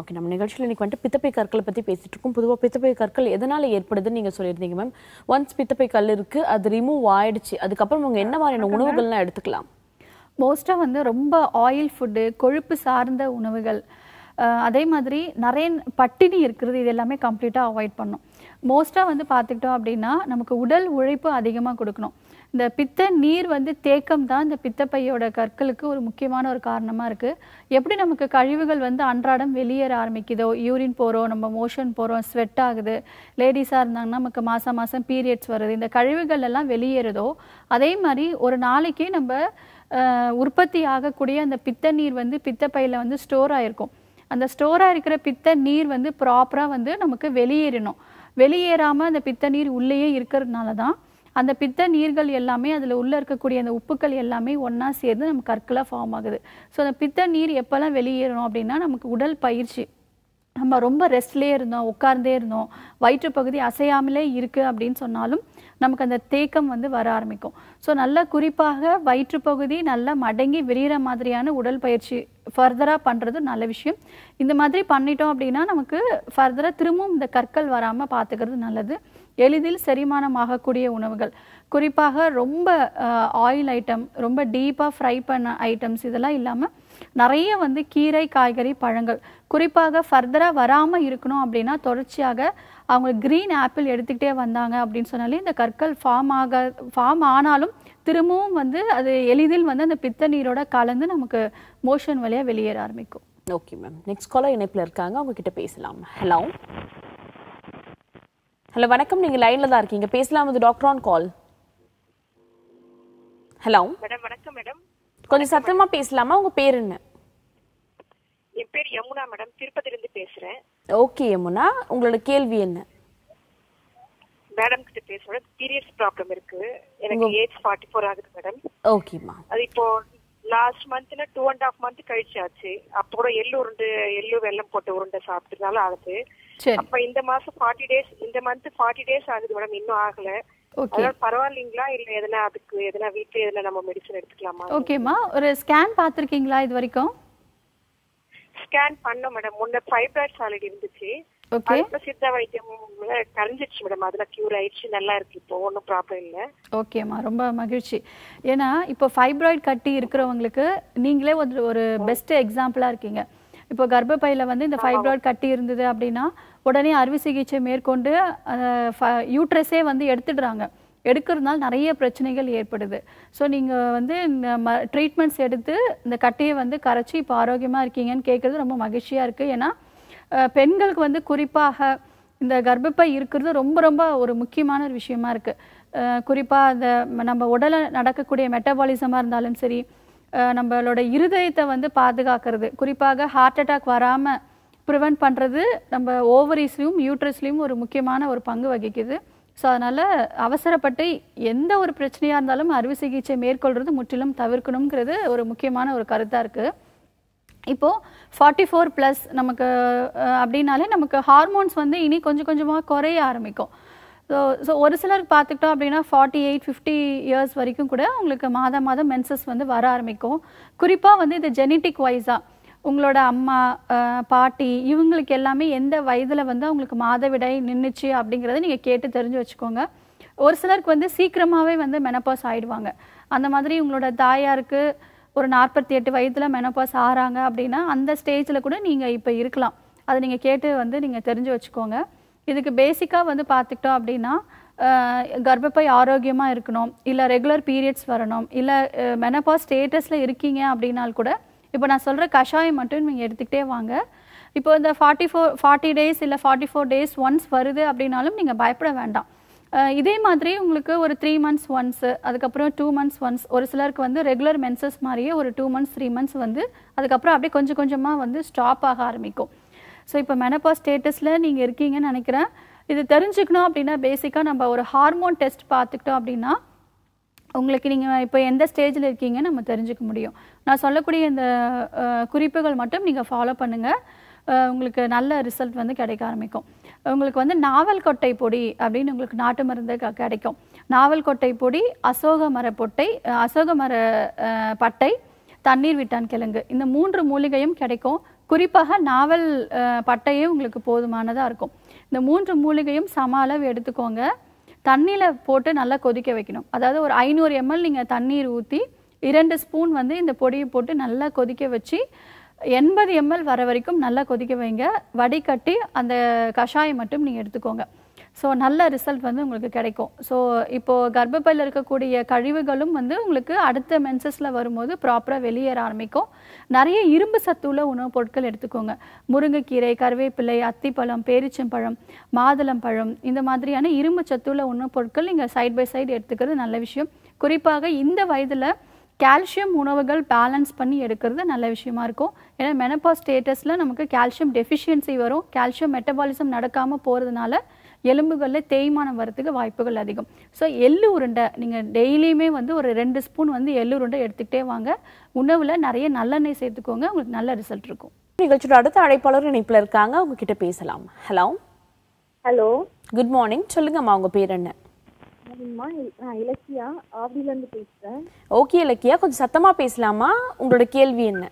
ஓகே நம்ம நிகழ்ச்சியில் இன்றைக்கி வந்துட்டு பித்தப்பை கற்களை பற்றி பேசிகிட்டு இருக்கோம் பொதுவாக பித்தப்பை கற்கள் எதனால் ஏற்படுதுன்னு நீங்கள் சொல்லியிருந்தீங்க மேம் ஒன்ஸ் பித்தப்பை கல் இருக்குது அது ரிமூவ் ஆயிடுச்சு அதுக்கப்புறம் உங்கள் என்ன மாதிரியான உணவுகள்லாம்
எடுத்துக்கலாம் மோஸ்ட்டாக வந்து ரொம்ப ஆயில் ஃபுட்டு கொழுப்பு சார்ந்த உணவுகள் அதே மாதிரி நிறைய பட்டினி இருக்கிறது இது எல்லாமே கம்ப்ளீட்டாக அவாய்ட் பண்ணும் மோஸ்ட்டாக வந்து பார்த்துக்கிட்டோம் அப்படின்னா நமக்கு உடல் உழைப்பு அதிகமாக கொடுக்கணும் இந்த பித்த நீர் வந்து தேக்கம் தான் இந்த பித்தப்பையோட கற்களுக்கு ஒரு முக்கியமான ஒரு காரணமாக இருக்குது எப்படி நமக்கு கழிவுகள் வந்து அன்றாடம் வெளியேற ஆரம்பிக்குதோ யூரின் போகிறோம் நம்ம மோஷன் போகிறோம் ஸ்வெட் ஆகுது லேடிஸாக இருந்தாங்கன்னா நமக்கு மாதம் மாதம் பீரியட்ஸ் வருது இந்த கழிவுகள் எல்லாம் வெளியேறுதோ அதே மாதிரி ஒரு நாளைக்கு நம்ம உற்பத்தி ஆகக்கூடிய அந்த பித்த நீர் வந்து பித்தப்பையில் வந்து ஸ்டோர் ஆகிருக்கும் அந்த ஸ்டோராக இருக்கிற பித்த நீர் வந்து ப்ராப்பராக வந்து நமக்கு வெளியேறணும் வெளியேறாமல் அந்த பித்த நீர் உள்ளேயே இருக்கிறதுனால தான் அந்த பித்த நீர்கள் எல்லாமே அதில் உள்ளே இருக்கக்கூடிய அந்த உப்புக்கள் எல்லாமே ஒன்றா சேர்ந்து நமக்கு கற்களாக ஃபார்ம் ஆகுது ஸோ அந்த பித்த நீர் எப்போல்லாம் வெளியேறணும் அப்படின்னா நமக்கு உடல் பயிற்சி நம்ம ரொம்ப ரெஸ்ட்லேயே இருந்தோம் உட்கார்ந்தே இருந்தோம் வயிற்று பகுதி அசையாமலே இருக்குது அப்படின்னு சொன்னாலும் நமக்கு அந்த தேக்கம் வந்து வர ஆரம்பிக்கும் ஸோ நல்லா குறிப்பாக வயிற்றுப்பகுதி நல்லா மடங்கி விரிகிற மாதிரியான உடல் பயிற்சி ஃபர்தராக பண்ணுறது நல்ல விஷயம் இந்த மாதிரி பண்ணிட்டோம் அப்படின்னா நமக்கு ஃபர்தராக திரும்பவும் இந்த கற்கள் வராமல் பார்த்துக்கிறது நல்லது எளிதில் செரிமானம் ஆகக்கூடிய உணவுகள் குறிப்பாக ரொம்ப ஆயில் ஐட்டம் ரொம்ப டீப்பாக ஃப்ரை பண்ண ஐட்டம்ஸ் இதெல்லாம் இல்லாமல் நிறைய வந்து கீரை காய்கறி பழங்கள் குறிப்பாக ஃபர்தராக வராமல் இருக்கணும் அப்படின்னா தொடர்ச்சியாக அவங்க க்ரீன் ஆப்பிள் எடுத்துக்கிட்டே வந்தாங்க அப்படின்னு சொன்னாலே இந்த கற்கள் ஃபார்ம் ஆக ஃபார்ம் ஆனாலும் திரும்பவும் வந்து அது எளிதில் வந்து அந்த பித்த நீரோட கலந்து நமக்கு மோஷன் வழியாக வெளியேற ஆரம்பிக்கும் ஓகே மேம் நெக்ஸ்ட் காலர் இணைப்பில் இருக்காங்க அவங்கக்கிட்ட பேசலாம் ஹலோ
ஹலோ வணக்கம் நீங்கள் லைனில் தான் இருக்கீங்க பேசலாம் இது doctor on call hello
madam வணக்கம் மேடம்
கொஞ்சம் சத்தமா பேசலாமா உங்க பேர் என்ன
என் பேர் யமுனா மேடம் திருப்பதில இருந்து பேசுறேன்
ஓகே யமுனா உங்களோட கேள்வி என்ன
மேடம் கிட்ட பேசுறேன் பீரியட்ஸ் ப்ராப்ளம் இருக்கு எனக்கு ஏஜ் ஃபார்ட்டி ஃபோர் ஆகுது மேடம்
ஓகேம்மா அது
இப்போ லாஸ்ட் மந்த்ல டூ அண்ட் ஹாஃப் மந்த் ஆச்சு அப்ப கூட எள்ளு உருண்டு எள்ளு வெள்ளம் போட்டு உருண்டை சாப்பிட்டதுனால ஆகுது அப்ப இந்த மாசம் ஃபார்ட்டி டேஸ் இந்த மந்த் ஃபார்ட்டி டேஸ் ஆகுது மேடம் இன்னும் ஆகல அதனால பரவாயில்லைங்களா இல்ல எதனா அதுக்கு எதனா வீட்டுல எதனா நம்ம மெடிசன் எடுத்துக்கலாமா ஓகேமா
ஒரு ஸ்கேன் பாத்திருக்கீங்களா இது வரைக்கும்
ஸ்கேன் பண்ணோம் மேடம் முன்ன ஃபைப்ராய்ட்ஸ் ஆல்ரெடி இருந்துச்சு
மேடம்
ஆயிடுச்சு ஒன்றும் ப்ராப்ளம் இல்லை
ஓகேம்மா ரொம்ப மகிழ்ச்சி இப்போ கட்டி இருக்கிறவங்களுக்கு நீங்களே ஒரு இருக்கீங்க இப்போ கர்ப்பப்பையில் வந்து இந்த கட்டி இருந்தது அப்படின்னா உடனே அறுவை சிகிச்சை மேற்கொண்டு யூட்ரஸே வந்து எடுத்துடுறாங்க எடுக்கிறதுனால நிறைய பிரச்சனைகள் ஏற்படுது ஸோ நீங்கள் வந்து இந்த ம ட்ரீட்மெண்ட்ஸ் எடுத்து இந்த கட்டையை வந்து கரைச்சி இப்போ ஆரோக்கியமாக இருக்கீங்கன்னு கேட்கறது ரொம்ப மகிழ்ச்சியாக இருக்குது ஏன்னா பெண்களுக்கு வந்து குறிப்பாக இந்த கர்ப்பப்பை இருக்கிறது ரொம்ப ரொம்ப ஒரு முக்கியமான ஒரு விஷயமா இருக்குது குறிப்பாக அந்த நம்ம உடலை நடக்கக்கூடிய மெட்டபாலிசமாக இருந்தாலும் சரி நம்மளோட இருதயத்தை வந்து பாதுகாக்கிறது குறிப்பாக ஹார்ட் அட்டாக் வராமல் ப்ரிவெண்ட் பண்ணுறது நம்ம ஓவரிஸ்லையும் யூட்ரஸ்லையும் ஒரு முக்கியமான ஒரு பங்கு வகிக்குது ஸோ அதனால் அவசரப்பட்டு எந்த ஒரு பிரச்சனையாக இருந்தாலும் அறுவை சிகிச்சை மேற்கொள்கிறது முற்றிலும் தவிர்க்கணுங்கிறது ஒரு முக்கியமான ஒரு கருத்தாக இருக்குது இப்போது ஃபார்ட்டி ஃபோர் ப்ளஸ் நமக்கு அப்படின்னாலே நமக்கு ஹார்மோன்ஸ் வந்து இனி கொஞ்சம் கொஞ்சமாக குறைய ஆரம்பிக்கும் ஸோ ஸோ ஒரு சிலருக்கு பார்த்துக்கிட்டோம் அப்படின்னா ஃபார்ட்டி எயிட் ஃபிஃப்டி இயர்ஸ் வரைக்கும் கூட உங்களுக்கு மாதம் மாதம் மென்சஸ் வந்து வர ஆரம்பிக்கும் குறிப்பாக வந்து இது ஜெனட்டிக் வைஸாக உங்களோட அம்மா பாட்டி இவங்களுக்கு எல்லாமே எந்த வயதில் வந்து அவங்களுக்கு விடை நின்றுச்சு அப்படிங்கிறத நீங்கள் கேட்டு தெரிஞ்சு வச்சுக்கோங்க ஒரு சிலருக்கு வந்து சீக்கிரமாகவே வந்து மெனப்பாஸ் ஆகிடுவாங்க அந்த மாதிரி உங்களோட தாயாருக்கு ஒரு நாற்பத்தி எட்டு வயதில் மெனோபாஸ் ஆகிறாங்க அப்படின்னா அந்த ஸ்டேஜில் கூட நீங்கள் இப்போ இருக்கலாம் அதை நீங்கள் கேட்டு வந்து நீங்கள் தெரிஞ்சு வச்சுக்கோங்க இதுக்கு பேசிக்காக வந்து பார்த்துக்கிட்டோம் அப்படின்னா கர்ப்பப்பை ஆரோக்கியமாக இருக்கணும் இல்லை ரெகுலர் பீரியட்ஸ் வரணும் இல்லை மெனபாஸ் ஸ்டேட்டஸில் இருக்கீங்க அப்படின்னால் கூட இப்போ நான் சொல்கிற கஷாயம் மட்டும் நீங்கள் எடுத்துக்கிட்டே வாங்க இப்போ இந்த ஃபார்ட்டி ஃபோர் ஃபார்ட்டி டேஸ் இல்லை ஃபார்ட்டி ஃபோர் டேஸ் ஒன்ஸ் வருது அப்படின்னாலும் நீங்கள் பயப்பட வேண்டாம் இதே மாதிரி உங்களுக்கு ஒரு த்ரீ மந்த்ஸ் ஒன்ஸு அதுக்கப்புறம் டூ மந்த்ஸ் ஒன்ஸ் ஒரு சிலருக்கு வந்து ரெகுலர் மென்சஸ் மாதிரியே ஒரு டூ மந்த்ஸ் த்ரீ மந்த்ஸ் வந்து அதுக்கப்புறம் அப்படியே கொஞ்சம் கொஞ்சமாக வந்து ஸ்டாப் ஆக ஆரம்பிக்கும் ஸோ இப்போ மெனப்பா ஸ்டேட்டஸில் நீங்கள் இருக்கீங்கன்னு நினைக்கிறேன் இது தெரிஞ்சுக்கணும் அப்படின்னா பேசிக்காக நம்ம ஒரு ஹார்மோன் டெஸ்ட் பார்த்துக்கிட்டோம் அப்படின்னா உங்களுக்கு நீங்கள் இப்போ எந்த ஸ்டேஜில் இருக்கீங்கன்னு நம்ம தெரிஞ்சுக்க முடியும் நான் சொல்லக்கூடிய இந்த குறிப்புகள் மட்டும் நீங்கள் ஃபாலோ பண்ணுங்கள் உங்களுக்கு நல்ல ரிசல்ட் வந்து கிடைக்க ஆரம்பிக்கும் உங்களுக்கு வந்து நாவல் கொட்டை பொடி அப்படின்னு உங்களுக்கு நாட்டு மருந்து கிடைக்கும் நாவல் கொட்டை பொடி அசோக மர பொட்டை அசோக மர பட்டை தண்ணீர் விட்டான் கிழங்கு இந்த மூன்று மூலிகையும் கிடைக்கும் குறிப்பாக நாவல் பட்டையே உங்களுக்கு போதுமானதாக இருக்கும் இந்த மூன்று மூலிகையும் சம அளவு எடுத்துக்கோங்க தண்ணியில் போட்டு நல்லா கொதிக்க வைக்கணும் அதாவது ஒரு ஐநூறு எம்எல் நீங்கள் தண்ணீர் ஊற்றி இரண்டு ஸ்பூன் வந்து இந்த பொடியை போட்டு நல்லா கொதிக்க வச்சு எண்பது எம்எல் வர வரைக்கும் நல்லா கொதிக்க வைங்க வடிகட்டி அந்த கஷாயம் மட்டும் நீங்கள் எடுத்துக்கோங்க ஸோ நல்ல ரிசல்ட் வந்து உங்களுக்கு கிடைக்கும் ஸோ இப்போது கர்ப்பப்பையில் இருக்கக்கூடிய கழிவுகளும் வந்து உங்களுக்கு அடுத்த மென்சஸில் வரும்போது ப்ராப்பராக வெளியேற ஆரம்பிக்கும் நிறைய இரும்பு சத்துள்ள உணவுப் பொருட்கள் எடுத்துக்கோங்க முருங்கைக்கீரை கருவேப்பிலை அத்திப்பழம் பேரிச்சம்பழம் மாதுளம்பழம் இந்த மாதிரியான இரும்பு சத்துள்ள உணவுப் பொருட்கள் நீங்கள் சைட் பை சைடு எடுத்துக்கிறது நல்ல விஷயம் குறிப்பாக இந்த வயதில் கால்சியம் உணவுகள் பேலன்ஸ் பண்ணி எடுக்கிறது நல்ல விஷயமா இருக்கும் ஏன்னா மெனப்பா ஸ்டேட்டஸில் நமக்கு கால்சியம் டெஃபிஷியன்சி வரும் கால்சியம் மெட்டபாலிசம் நடக்காமல் போகிறதுனால எலும்புகளில் தேய்மானம் வரத்துக்கு வாய்ப்புகள் அதிகம் ஸோ எள்ளு உருண்டை நீங்கள் டெய்லியுமே வந்து ஒரு ரெண்டு ஸ்பூன் வந்து எள்ளு உருண்டை எடுத்துக்கிட்டே வாங்க உணவில் நிறைய நல்லெண்ணெய் சேர்த்துக்கோங்க உங்களுக்கு நல்ல ரிசல்ட் இருக்கும் நிகழ்ச்சியோட அடுத்த
அழைப்பாளர் இணைப்பில் இருக்காங்க உங்ககிட்ட பேசலாம் ஹலோ ஹலோ குட் மார்னிங் சொல்லுங்கம்மா உங்கள் பேர் என்ன
இலக்கியா ஆவடியிலேருந்து பேசுகிறேன்
ஓகே இலக்கியா கொஞ்சம் சத்தமா பேசலாமா உங்களோட கேள்வி என்ன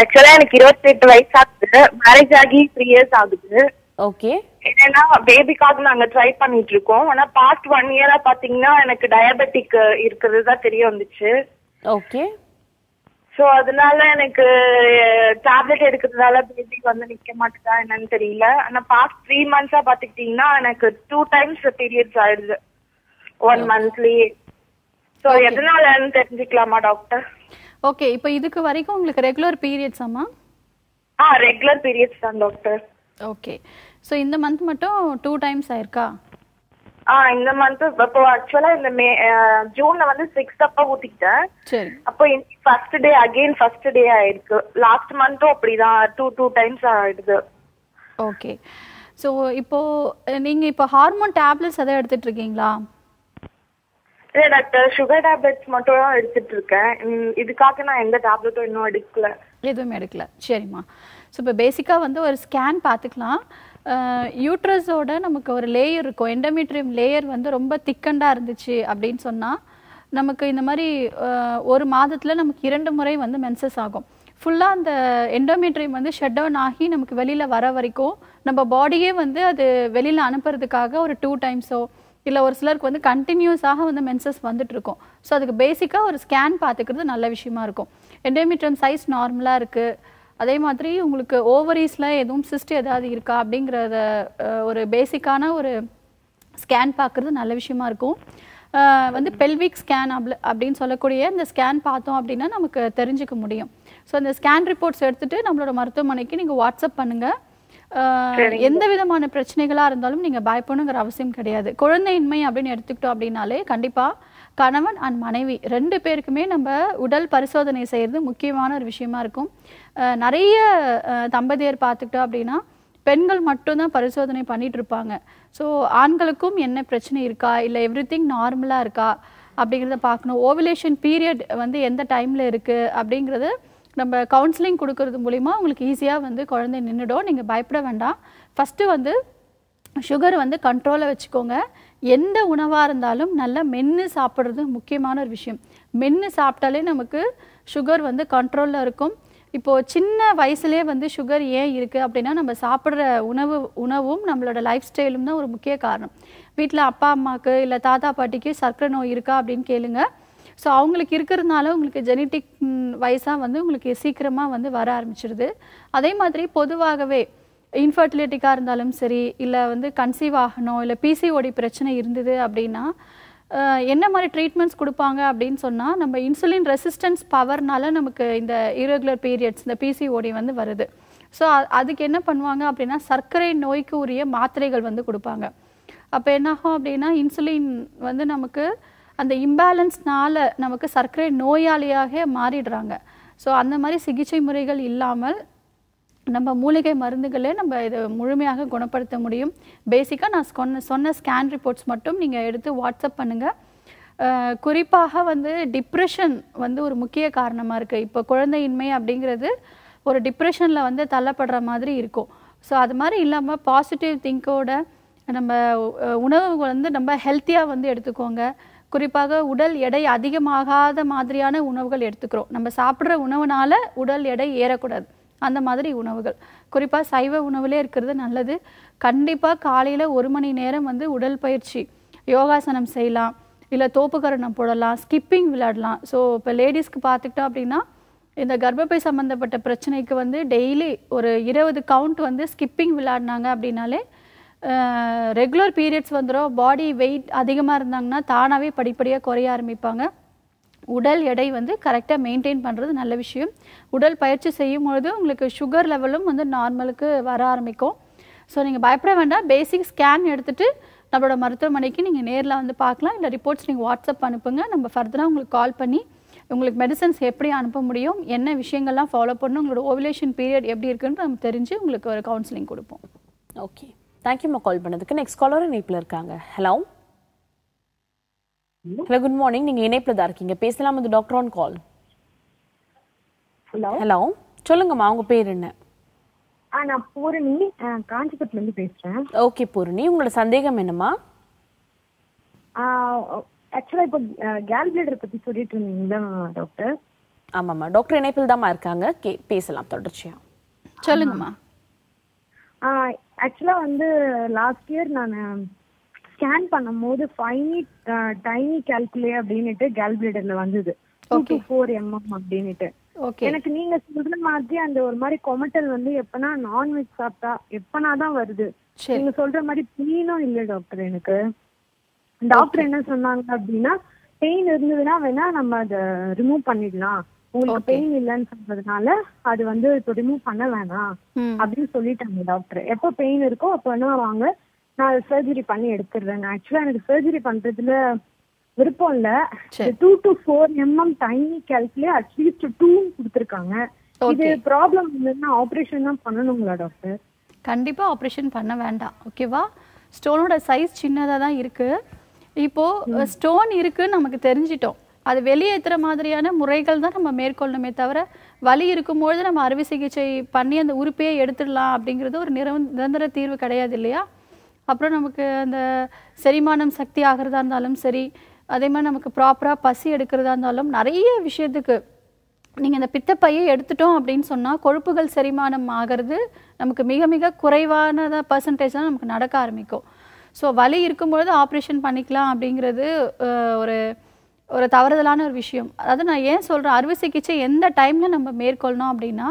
ஆக்சுவலா எனக்கு இருபத்தெட்டு வயசு ஆகுது மேரேஜ் ஆகி த்ரீ இயர்ஸ் ஆகுது ஓகே என்னன்னா பேபிக்காக நாங்க ட்ரை
பண்ணிட்டு இருக்கோம் ஆனா பாஸ்ட் ஒன் இயரா பாத்தீங்கன்னா எனக்கு டயபெட்டிக் இருக்கிறது தான் தெரிய வந்துச்சு ஓகே ஸோ அதனால எனக்கு டேப்லெட் எடுக்கிறதுனால பேபி வந்து நிக்க மாட்டேதா என்னன்னு தெரியல ஆனா பாஸ்ட் த்ரீ மந்த்ஸா பாத்துக்கிட்டீங்கன்னா எனக்கு டூ டைம்ஸ்
பீரியட்ஸ் ஆயிடுது ஒன் மந்த்லி ஸோ எதனாலன்னு தெரிஞ்சுக்கலாமா டாக்டர் ஓகே இப்போ இதுக்கு வரைக்கும் உங்களுக்கு ரெகுலர் பீரியட்ஸ் ஆமா ஆ ரெகுலர் பீரியட்ஸ் தான் டாக்டர் ஓகே ஸோ இந்த மந்த் மட்டும் டூ டைம்ஸ் ஆயிருக்கா
ஆ இந்த மந்த் இப்போ ஆக்சுவலா இந்த மே ஜூன்ல வந்து சிக்ஸ்த் அப்ப ஊத்திக்கிட்டேன் அப்போ first day again first day ஆயிருக்கு லாஸ்ட் மந்த்தும் அப்படிதான் டூ டூ
டைம்ஸ் ஆயிடுது ஓகே சோ இப்போ நீங்க இப்போ ஹார்மோன் டேப்லெட்ஸ் எதாவது எடுத்துட்டு இருக்கீங்களா
இல்லை டாக்டர் சுகர் டேப்லெட்ஸ் மட்டும் தான் எடுத்துட்டு இருக்கேன் இதுக்காக நான் எந்த டேப்லெட்டும் இன்னும் எடுக்கல
எதுவுமே எடுக்கல சரிம்மா ஸோ இப்போ பேசிக்காக வந்து ஒரு ஸ்கேன் பார்த்துக்கலாம் யூட்ரஸோட நமக்கு ஒரு லேயர் இருக்கும் எண்டமீட்ரியம் லேயர் வந்து ரொம்ப திக்கண்டாக இருந்துச்சு அப்படின்னு சொன்னால் நமக்கு இந்த மாதிரி ஒரு மாதத்தில் நமக்கு இரண்டு முறை வந்து மென்சஸ் ஆகும் ஃபுல்லாக அந்த எண்டோமீட்ரியம் வந்து ஷட் டவுன் ஆகி நமக்கு வெளியில் வர வரைக்கும் நம்ம பாடியே வந்து அது வெளியில் அனுப்புறதுக்காக ஒரு டூ டைம்ஸோ இல்லை ஒரு சிலருக்கு வந்து கண்டினியூஸாக வந்து மென்சஸ் வந்துட்டுருக்கும் ஸோ அதுக்கு பேசிக்காக ஒரு ஸ்கேன் பார்த்துக்கிறது நல்ல விஷயமா இருக்கும் எண்டோமீட்ரியம் சைஸ் நார்மலாக இருக்குது அதே மாதிரி உங்களுக்கு ஓவரீஸில் எதுவும் சிஸ்ட் ஏதாவது இருக்கா அப்படிங்கிறத ஒரு பேசிக்கான ஒரு ஸ்கேன் பார்க்குறது நல்ல விஷயமா இருக்கும் வந்து பெல்விக் ஸ்கேன் அப்ள அப்படின்னு சொல்லக்கூடிய இந்த ஸ்கேன் பார்த்தோம் அப்படின்னா நமக்கு தெரிஞ்சுக்க முடியும் ஸோ அந்த ஸ்கேன் ரிப்போர்ட்ஸ் எடுத்துகிட்டு நம்மளோட மருத்துவமனைக்கு நீங்கள் வாட்ஸ்அப் பண்ணுங்கள் எந்த விதமான பிரச்சனைகளாக இருந்தாலும் நீங்கள் பயப்படணுங்கிற அவசியம் கிடையாது குழந்தையின்மை அப்படின்னு எடுத்துக்கிட்டோம் அப்படின்னாலே கண்டிப்பாக கணவன் அண்ட் மனைவி ரெண்டு பேருக்குமே நம்ம உடல் பரிசோதனை செய்கிறது முக்கியமான ஒரு விஷயமா இருக்கும் நிறைய தம்பதியர் பார்த்துக்கிட்டோம் அப்படின்னா பெண்கள் மட்டும்தான் பரிசோதனை பண்ணிகிட்டு இருப்பாங்க ஸோ ஆண்களுக்கும் என்ன பிரச்சனை இருக்கா இல்லை எவ்ரி திங் நார்மலாக இருக்கா அப்படிங்கிறத பார்க்கணும் ஓவிலேஷன் பீரியட் வந்து எந்த டைமில் இருக்குது அப்படிங்கிறத நம்ம கவுன்சிலிங் கொடுக்கறது மூலிமா உங்களுக்கு ஈஸியாக வந்து குழந்தை நின்றுடும் நீங்கள் பயப்பட வேண்டாம் ஃபஸ்ட்டு வந்து சுகர் வந்து கண்ட்ரோலில் வச்சுக்கோங்க எந்த உணவாக இருந்தாலும் நல்லா மென்று சாப்பிட்றது முக்கியமான ஒரு விஷயம் மென்று சாப்பிட்டாலே நமக்கு சுகர் வந்து கண்ட்ரோலில் இருக்கும் இப்போது சின்ன வயசுலேயே வந்து சுகர் ஏன் இருக்குது அப்படின்னா நம்ம சாப்பிட்ற உணவு உணவும் நம்மளோட லைஃப் ஸ்டைலும் தான் ஒரு முக்கிய காரணம் வீட்டில் அப்பா அம்மாவுக்கு இல்லை தாத்தா பாட்டிக்கு சர்க்கரை நோய் இருக்கா அப்படின்னு கேளுங்க ஸோ அவங்களுக்கு இருக்கிறதுனால உங்களுக்கு ஜெனட்டிக் வயசாக வந்து உங்களுக்கு சீக்கிரமாக வந்து வர ஆரம்பிச்சிருது அதே மாதிரி பொதுவாகவே இன்ஃபர்டிலிட்டிக்காக இருந்தாலும் சரி இல்லை வந்து கன்சீவ் ஆகணும் இல்லை பிசிஓடி பிரச்சனை இருந்தது அப்படின்னா என்ன மாதிரி ட்ரீட்மெண்ட்ஸ் கொடுப்பாங்க அப்படின்னு சொன்னால் நம்ம இன்சுலின் ரெசிஸ்டன்ஸ் பவர்னால நமக்கு இந்த இரெகுலர் பீரியட்ஸ் இந்த பிசிஓடி வந்து வருது ஸோ அதுக்கு என்ன பண்ணுவாங்க அப்படின்னா சர்க்கரை நோய்க்கு உரிய மாத்திரைகள் வந்து கொடுப்பாங்க அப்போ என்னாகும் அப்படின்னா இன்சுலின் வந்து நமக்கு அந்த இம்பேலன்ஸ்னால் நமக்கு சர்க்கரை நோயாளியாக மாறிடுறாங்க ஸோ அந்த மாதிரி சிகிச்சை முறைகள் இல்லாமல் நம்ம மூலிகை மருந்துகளே நம்ம இதை முழுமையாக குணப்படுத்த முடியும் பேசிக்காக நான் சொன்ன சொன்ன ஸ்கேன் ரிப்போர்ட்ஸ் மட்டும் நீங்கள் எடுத்து வாட்ஸ்அப் பண்ணுங்கள் குறிப்பாக வந்து டிப்ரெஷன் வந்து ஒரு முக்கிய காரணமாக இருக்குது இப்போ குழந்தையின்மை அப்படிங்கிறது ஒரு டிப்ரெஷனில் வந்து தள்ளப்படுற மாதிரி இருக்கும் ஸோ அது மாதிரி இல்லாமல் பாசிட்டிவ் திங்கோட நம்ம உணவு வந்து நம்ம ஹெல்த்தியாக வந்து எடுத்துக்கோங்க குறிப்பாக உடல் எடை அதிகமாகாத மாதிரியான உணவுகள் எடுத்துக்கிறோம் நம்ம சாப்பிட்ற உணவுனால உடல் எடை ஏறக்கூடாது அந்த மாதிரி உணவுகள் குறிப்பாக சைவ உணவுலே இருக்கிறது நல்லது கண்டிப்பாக காலையில் ஒரு மணி நேரம் வந்து உடல் பயிற்சி யோகாசனம் செய்யலாம் இல்லை தோப்புக்கரணம் போடலாம் ஸ்கிப்பிங் விளையாடலாம் ஸோ இப்போ லேடிஸ்க்கு பார்த்துக்கிட்டோம் அப்படின்னா இந்த கர்ப்பப்பை சம்மந்தப்பட்ட பிரச்சனைக்கு வந்து டெய்லி ஒரு இருபது கவுண்ட் வந்து ஸ்கிப்பிங் விளையாடினாங்க அப்படின்னாலே ரெகுலர் பீரியட்ஸ் வந்துடும் பாடி வெயிட் அதிகமாக இருந்தாங்கன்னா தானாகவே படிப்படியாக குறைய ஆரம்பிப்பாங்க உடல் எடை வந்து கரெக்டாக மெயின்டைன் பண்ணுறது நல்ல விஷயம் உடல் பயிற்சி செய்யும் பொழுது உங்களுக்கு சுகர் லெவலும் வந்து நார்மலுக்கு வர ஆரம்பிக்கும் ஸோ நீங்கள் பயப்பட வேண்டாம் பேசிக் ஸ்கேன் எடுத்துகிட்டு நம்மளோட மருத்துவமனைக்கு நீங்கள் நேரில் வந்து பார்க்கலாம் இல்லை ரிப்போர்ட்ஸ் நீங்கள் வாட்ஸ்அப் அனுப்புங்க நம்ம ஃபர்தராக உங்களுக்கு கால் பண்ணி உங்களுக்கு மெடிசன்ஸ் எப்படி அனுப்ப முடியும் என்ன விஷயங்கள்லாம் ஃபாலோ பண்ணணும் உங்களோட ஓவிலேஷன் பீரியட் எப்படி இருக்குன்னு நம்ம தெரிஞ்சு உங்களுக்கு ஒரு கவுன்சிலிங் கொடுப்போம்
ஓகே தேங்க்யூம்மா கால் பண்ணதுக்கு நெக்ஸ்ட் காலரும் இணைப்பில் இருக்காங்க ஹலோ ஹலோ குட் மார்னிங் நீங்க இணைப்புல தான் இருக்கீங்க பேசலாம் வந்து doctor on call hello hello சொல்லுங்கம்மா உங்க பேர் என்ன நான் பூரணி காஞ்சிபுரத்துல இருந்து பேசுறேன் ஓகே பூரணி உங்களோட சந்தேகம் என்னம்மா
ஆக்சுவலா இப்போ கேல் பத்தி சொல்லிட்டு இருந்தீங்களா
டாக்டர் ஆமாம்மா டாக்டர் இணைப்பில் தான்மா இருக்காங்க கே பேசலாம் தொடர்ச்சியா சொல்லுங்கம்மா
ஆக்சுவலா வந்து லாஸ்ட் இயர் நான் ஸ்கேன் பண்ணும்போது ஃபைனி டைனி கால்குலே அப்படின்னுட்டு கால்குலேட்டர்ல வந்தது டூ ஃபோர் எம்எம் அப்படின்னுட்டு எனக்கு நீங்க சொல்ற மாதிரி அந்த ஒரு மாதிரி கொமட்டல் வந்து எப்பனா நான்வெஜ் சாப்பிட்டா எப்பனாதான் வருது நீங்க சொல்ற மாதிரி பெயினும் இல்ல டாக்டர் எனக்கு டாக்டர் என்ன சொன்னாங்க அப்படின்னா பெயின் இருந்ததுன்னா வேணா நம்ம அதை ரிமூவ் பண்ணிடலாம் உங்களுக்கு பெயின் இல்லைன்னு சொல்றதுனால அது வந்து இப்போ ரிமூவ் பண்ண வேணாம் அப்படின்னு சொல்லிட்டாங்க டாக்டர் எப்ப பெயின் இருக்கோ அப்ப என்ன வாங்க நான் சர்ஜரி பண்ணி எடுத்துடுறேன் ஆக்சுவலா எனக்கு சர்ஜரி பண்றதுல விருப்பம் இல்ல two to four mm tiny calculi at least டூன்னு கொடுத்துருக்காங்க இது ப்ராப்ளம் இல்லைன்னா ஆபரேஷன் தான் பண்ணணுங்களா
டாக்டர் கண்டிப்பா ஆபரேஷன் பண்ண வேண்டாம் ஓகேவா ஸ்டோனோட சைஸ் சின்னதா தான் இருக்கு இப்போ ஸ்டோன் இருக்குன்னு நமக்கு தெரிஞ்சிட்டோம் அது வெளியேற்றுற மாதிரியான முறைகள் தான் நம்ம மேற்கொள்ளணுமே தவிர வலி இருக்கும்பொழுது நம்ம அறுவை சிகிச்சை பண்ணி அந்த உறுப்பையே எடுத்துடலாம் அப்படிங்கிறது ஒரு நிரந்தர தீர்வு கிடையாது இல்லையா அப்புறம் நமக்கு அந்த செரிமானம் சக்தி ஆகிறதா இருந்தாலும் சரி அதே மாதிரி நமக்கு ப்ராப்பராக பசி எடுக்கிறதா இருந்தாலும் நிறைய விஷயத்துக்கு நீங்கள் இந்த பித்தப்பையை எடுத்துட்டோம் அப்படின்னு சொன்னால் கொழுப்புகள் செரிமானம் ஆகிறது நமக்கு மிக மிக குறைவான பர்சன்டேஜ் தான் நமக்கு நடக்க ஆரம்பிக்கும் ஸோ வலி இருக்கும்பொழுது ஆப்ரேஷன் பண்ணிக்கலாம் அப்படிங்கிறது ஒரு ஒரு தவறுதலான ஒரு விஷயம் அதாவது நான் ஏன் சொல்கிறேன் அறுவை சிகிச்சை எந்த டைமில் நம்ம மேற்கொள்ளணும் அப்படின்னா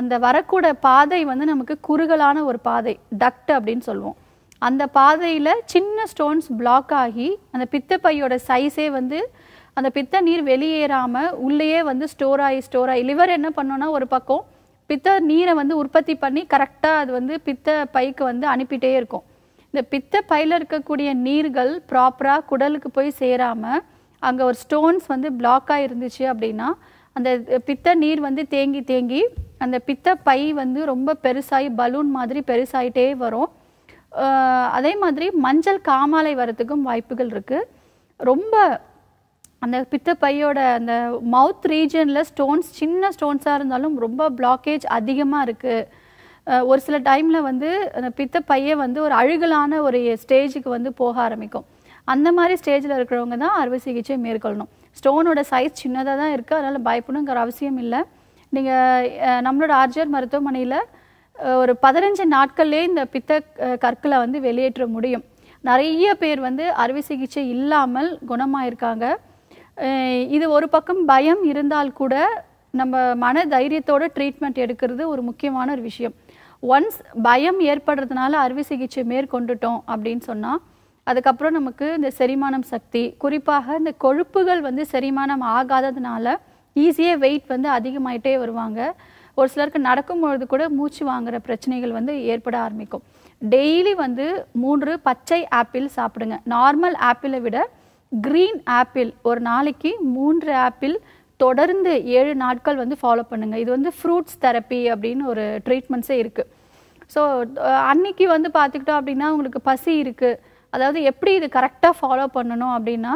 அந்த வரக்கூட பாதை வந்து நமக்கு குறுகலான ஒரு பாதை டக்ட் அப்படின்னு சொல்லுவோம் அந்த பாதையில் சின்ன ஸ்டோன்ஸ் பிளாக் ஆகி அந்த பித்தப்பையோட சைஸே வந்து அந்த பித்த நீர் வெளியேறாமல் உள்ளேயே வந்து ஸ்டோர் ஆகி ஸ்டோர் ஆகி லிவர் என்ன பண்ணோன்னா ஒரு பக்கம் பித்த நீரை வந்து உற்பத்தி பண்ணி கரெக்டாக அது வந்து பித்த பைக்கு வந்து அனுப்பிட்டே இருக்கும் இந்த பித்த பையில் இருக்கக்கூடிய நீர்கள் ப்ராப்பராக குடலுக்கு போய் சேராமல் அங்கே ஒரு ஸ்டோன்ஸ் வந்து பிளாக்காக இருந்துச்சு அப்படின்னா அந்த பித்த நீர் வந்து தேங்கி தேங்கி அந்த பித்த பை வந்து ரொம்ப பெருசாகி பலூன் மாதிரி பெருசாகிட்டே வரும் அதே மாதிரி மஞ்சள் காமாலை வரத்துக்கும் வாய்ப்புகள் இருக்குது ரொம்ப அந்த பித்தப்பையோட அந்த மவுத் ரீஜனில் ஸ்டோன்ஸ் சின்ன ஸ்டோன்ஸாக இருந்தாலும் ரொம்ப பிளாக்கேஜ் அதிகமாக இருக்குது ஒரு சில டைமில் வந்து அந்த பித்தப்பையே வந்து ஒரு அழுகலான ஒரு ஸ்டேஜுக்கு வந்து போக ஆரம்பிக்கும் அந்த மாதிரி ஸ்டேஜில் இருக்கிறவங்க தான் அறுவை சிகிச்சை மேற்கொள்ளணும் ஸ்டோனோட சைஸ் சின்னதாக தான் இருக்குது அதனால் பயப்படணுங்கிற அவசியம் இல்லை நீங்கள் நம்மளோட ஆர்ஜர் மருத்துவமனையில் ஒரு பதினஞ்சு நாட்கள்லேயே இந்த பித்த கற்களை வந்து வெளியேற்ற முடியும் நிறைய பேர் வந்து அறுவை சிகிச்சை இல்லாமல் குணமாயிருக்காங்க இது ஒரு பக்கம் பயம் இருந்தால் கூட நம்ம மன தைரியத்தோட ட்ரீட்மெண்ட் எடுக்கிறது ஒரு முக்கியமான ஒரு விஷயம் ஒன்ஸ் பயம் ஏற்படுறதுனால அறுவை சிகிச்சை மேற்கொண்டுட்டோம் அப்படின்னு சொன்னால் அதுக்கப்புறம் நமக்கு இந்த செரிமானம் சக்தி குறிப்பாக இந்த கொழுப்புகள் வந்து செரிமானம் ஆகாததுனால ஈஸியாக வெயிட் வந்து அதிகமாயிட்டே வருவாங்க ஒரு சிலருக்கு நடக்கும்பொழுது கூட மூச்சு வாங்குற பிரச்சனைகள் வந்து ஏற்பட ஆரம்பிக்கும் டெய்லி வந்து மூன்று பச்சை ஆப்பிள் சாப்பிடுங்க நார்மல் ஆப்பிளை விட க்ரீன் ஆப்பிள் ஒரு நாளைக்கு மூன்று ஆப்பிள் தொடர்ந்து ஏழு நாட்கள் வந்து ஃபாலோ பண்ணுங்கள் இது வந்து ஃப்ரூட்ஸ் தெரப்பி அப்படின்னு ஒரு ட்ரீட்மெண்ட்ஸே இருக்குது ஸோ அன்னைக்கு வந்து பார்த்துக்கிட்டோம் அப்படின்னா உங்களுக்கு பசி இருக்குது அதாவது எப்படி இது கரெக்டாக ஃபாலோ பண்ணணும் அப்படின்னா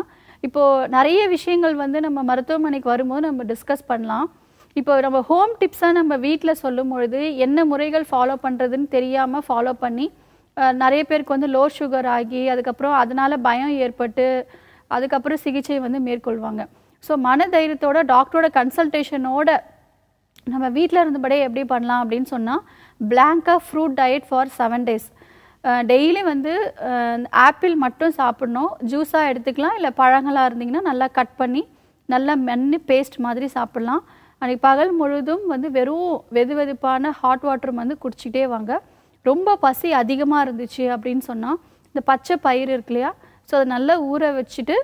இப்போது நிறைய விஷயங்கள் வந்து நம்ம மருத்துவமனைக்கு வரும்போது நம்ம டிஸ்கஸ் பண்ணலாம் இப்போ நம்ம ஹோம் டிப்ஸாக நம்ம வீட்டில் சொல்லும் பொழுது என்ன முறைகள் ஃபாலோ பண்ணுறதுன்னு தெரியாமல் ஃபாலோ பண்ணி நிறைய பேருக்கு வந்து லோ சுகர் ஆகி அதுக்கப்புறம் அதனால் பயம் ஏற்பட்டு அதுக்கப்புறம் சிகிச்சை வந்து மேற்கொள்வாங்க ஸோ மன தைரியத்தோட டாக்டரோட கன்சல்டேஷனோட நம்ம வீட்டில் இருந்தபடியே எப்படி பண்ணலாம் அப்படின்னு சொன்னால் பிளாங்காக fruit diet for seven days daily வந்து ஆப்பிள் மட்டும் சாப்பிட்ணும் ஜூஸாக எடுத்துக்கலாம் இல்லை பழங்களாக இருந்தீங்கன்னா நல்லா கட் பண்ணி நல்லா மென்று பேஸ்ட் மாதிரி சாப்பிட்லாம் அன்றைக்கி பகல் முழுதும் வந்து வெறும் வெது வெதுப்பான ஹாட் வாட்டர் வந்து குடிச்சிக்கிட்டே வாங்க ரொம்ப பசி அதிகமாக இருந்துச்சு அப்படின்னு சொன்னால் இந்த பச்சை பயிர் இருக்கு இல்லையா ஸோ அதை நல்லா ஊற வச்சுட்டு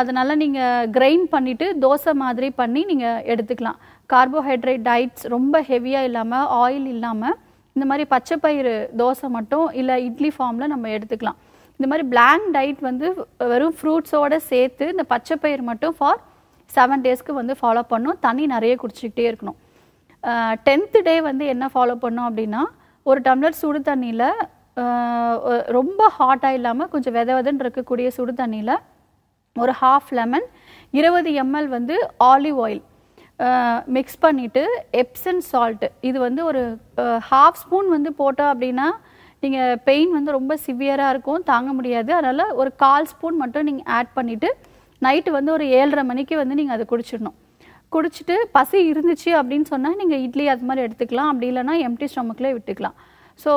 அதை நல்லா நீங்கள் கிரைண்ட் பண்ணிவிட்டு தோசை மாதிரி பண்ணி நீங்கள் எடுத்துக்கலாம் கார்போஹைட்ரேட் டயட்ஸ் ரொம்ப ஹெவியாக இல்லாமல் ஆயில் இல்லாமல் இந்த மாதிரி பச்சை பயிறு தோசை மட்டும் இல்லை இட்லி ஃபார்மில் நம்ம எடுத்துக்கலாம் இந்த மாதிரி பிளாங்க் டயட் வந்து வெறும் ஃப்ரூட்ஸோடு சேர்த்து இந்த பச்சை பயிர் மட்டும் ஃபார் செவன் டேஸ்க்கு வந்து ஃபாலோ பண்ணும் தண்ணி நிறைய குடிச்சிக்கிட்டே இருக்கணும் டென்த்து டே வந்து என்ன ஃபாலோ பண்ணோம் அப்படின்னா ஒரு டம்ளர் சுடு தண்ணியில் ரொம்ப ஹாட்டாக இல்லாமல் கொஞ்சம் வெத வெதன்னு இருக்கக்கூடிய சுடு தண்ணியில் ஒரு ஹாஃப் லெமன் இருபது எம்எல் வந்து ஆலிவ் ஆயில் மிக்ஸ் பண்ணிவிட்டு எப்சன் சால்ட்டு இது வந்து ஒரு ஹாஃப் ஸ்பூன் வந்து போட்டோம் அப்படின்னா நீங்கள் பெயின் வந்து ரொம்ப சிவியராக இருக்கும் தாங்க முடியாது அதனால் ஒரு கால் ஸ்பூன் மட்டும் நீங்கள் ஆட் பண்ணிவிட்டு நைட்டு வந்து ஒரு ஏழரை மணிக்கு வந்து நீங்கள் அதை குடிச்சிடணும் குடிச்சிட்டு பசி இருந்துச்சு அப்படின்னு சொன்னால் நீங்கள் இட்லி அது மாதிரி எடுத்துக்கலாம் அப்படி இல்லைனா எம்டி ஸ்டொமக்கில் விட்டுக்கலாம் ஸோ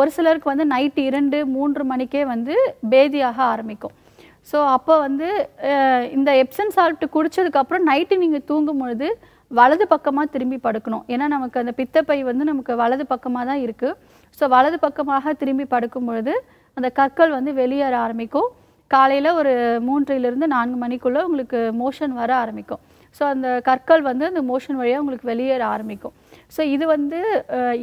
ஒரு சிலருக்கு வந்து நைட் இரண்டு மூன்று மணிக்கே வந்து பேதியாக ஆரம்பிக்கும் ஸோ அப்போ வந்து இந்த எப்சன் சால்ட் குடித்ததுக்கப்புறம் நைட்டு நீங்கள் தூங்கும் பொழுது வலது பக்கமாக திரும்பி படுக்கணும் ஏன்னா நமக்கு அந்த பித்தப்பை வந்து நமக்கு வலது பக்கமாக தான் இருக்குது ஸோ வலது பக்கமாக திரும்பி படுக்கும் பொழுது அந்த கற்கள் வந்து வெளியேற ஆரம்பிக்கும் காலையில் ஒரு மூன்றிலிருந்து நான்கு மணிக்குள்ளே உங்களுக்கு மோஷன் வர ஆரம்பிக்கும் ஸோ அந்த கற்கள் வந்து அந்த மோஷன் வழியாக உங்களுக்கு வெளியேற ஆரம்பிக்கும் ஸோ இது வந்து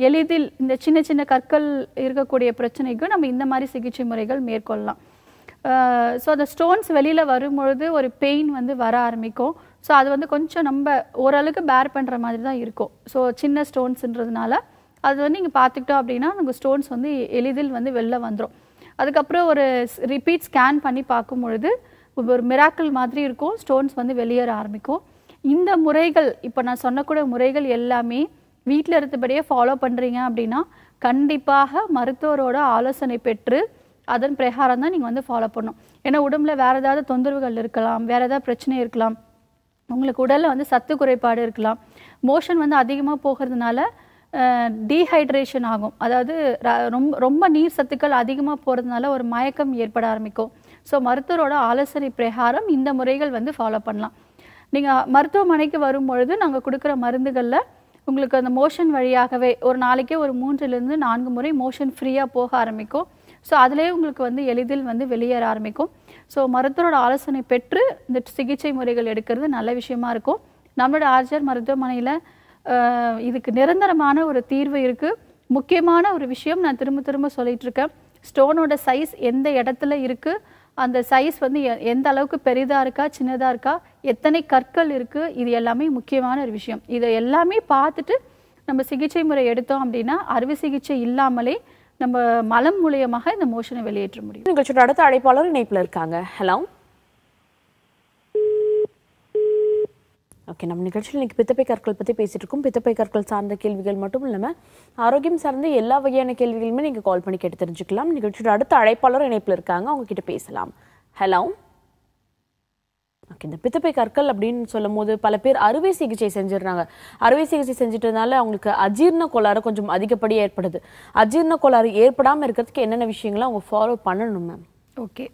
எளிதில் இந்த சின்ன சின்ன கற்கள் இருக்கக்கூடிய பிரச்சனைக்கும் நம்ம இந்த மாதிரி சிகிச்சை முறைகள் மேற்கொள்ளலாம் ஸோ அந்த ஸ்டோன்ஸ் வெளியில் வரும்பொழுது ஒரு பெயின் வந்து வர ஆரம்பிக்கும் ஸோ அது வந்து கொஞ்சம் நம்ம ஓரளவுக்கு பேர் பண்ணுற மாதிரி தான் இருக்கும் ஸோ சின்ன ஸ்டோன்ஸுன்றதுனால அது வந்து நீங்கள் பார்த்துக்கிட்டோம் அப்படின்னா நமக்கு ஸ்டோன்ஸ் வந்து எளிதில் வந்து வெளில வந்துடும் அதுக்கப்புறம் ஒரு ரிப்பீட் ஸ்கேன் பண்ணி பார்க்கும் பொழுது ஒரு மிராக்கிள் மாதிரி இருக்கும் ஸ்டோன்ஸ் வந்து வெளியேற ஆரம்பிக்கும் இந்த முறைகள் இப்போ நான் சொன்னக்கூடிய முறைகள் எல்லாமே வீட்டில் இருந்தபடியே ஃபாலோ பண்ணுறீங்க அப்படின்னா கண்டிப்பாக மருத்துவரோட ஆலோசனை பெற்று அதன் பிரகாரம் தான் நீங்கள் வந்து ஃபாலோ பண்ணணும் ஏன்னா உடம்புல வேறு ஏதாவது தொந்தரவுகள் இருக்கலாம் வேறு ஏதாவது பிரச்சனை இருக்கலாம் உங்களுக்கு உடலில் வந்து சத்து குறைபாடு இருக்கலாம் மோஷன் வந்து அதிகமாக போகிறதுனால டீஹைட்ரேஷன் ஆகும் அதாவது ரொம்ப ரொம்ப நீர் சத்துக்கள் அதிகமாக போகிறதுனால ஒரு மயக்கம் ஏற்பட ஆரம்பிக்கும் ஸோ மருத்துவரோட ஆலோசனை பிரகாரம் இந்த முறைகள் வந்து ஃபாலோ பண்ணலாம் நீங்கள் மருத்துவமனைக்கு வரும்பொழுது நாங்கள் கொடுக்குற மருந்துகளில் உங்களுக்கு அந்த மோஷன் வழியாகவே ஒரு நாளைக்கே ஒரு மூன்றுலேருந்து நான்கு முறை மோஷன் ஃப்ரீயாக போக ஆரம்பிக்கும் ஸோ அதிலே உங்களுக்கு வந்து எளிதில் வந்து வெளியேற ஆரம்பிக்கும் ஸோ மருத்துவரோட ஆலோசனை பெற்று இந்த சிகிச்சை முறைகள் எடுக்கிறது நல்ல விஷயமா இருக்கும் நம்மளோட ஆர்ஜர் மருத்துவமனையில் இதுக்கு நிரந்தரமான ஒரு தீர்வு இருக்குது முக்கியமான ஒரு விஷயம் நான் திரும்ப திரும்ப சொல்லிட்டு இருக்கேன் ஸ்டோனோட சைஸ் எந்த இடத்துல இருக்குது அந்த சைஸ் வந்து எந்த அளவுக்கு பெரிதாக இருக்கா சின்னதாக இருக்கா எத்தனை கற்கள் இருக்குது இது எல்லாமே முக்கியமான ஒரு விஷயம் இதை எல்லாமே பார்த்துட்டு நம்ம சிகிச்சை முறை எடுத்தோம் அப்படின்னா அறுவை சிகிச்சை இல்லாமலே நம்ம மலம் மூலியமாக இந்த மோஷனை வெளியேற்ற முடியும் நிகழ்ச்சியோட அடுத்த அழைப்பாளர்
இணைப்பில் இருக்காங்க ஹலோ ஓகே நம்ம நிகழ்ச்சியில் இன்றைக்கி பித்தப்பை கற்கள் பற்றி பேசிகிட்டு இருக்கோம் பித்தப்பை கற்கள் சார்ந்த கேள்விகள் மட்டும் இல்லாமல் ஆரோக்கியம் சார்ந்த எல்லா வகையான கேள்விகளுமே நீங்கள் கால் பண்ணி கேட்டு தெரிஞ்சுக்கலாம் நிகழ்ச்சியோட அடுத்த அழைப்பாளர் இணைப்பில் இருக்காங்க அவங்கக்கிட்ட பேசலாம் ஹலோ ஓகே இந்த பித்தப்பை கற்கள் அப்படின்னு சொல்லும் போது பல பேர் அறுவை சிகிச்சை செஞ்சிடுறாங்க அறுவை சிகிச்சை செஞ்சிட்டதுனால அவங்களுக்கு அஜீர்ண கோளாறு கொஞ்சம் அதிகப்படியாக ஏற்படுது அஜீர்ண கோளாறு ஏற்படாமல் இருக்கிறதுக்கு என்னென்ன விஷயங்களை அவங்க ஃபாலோ பண்ணணும் மேம்
ஓகே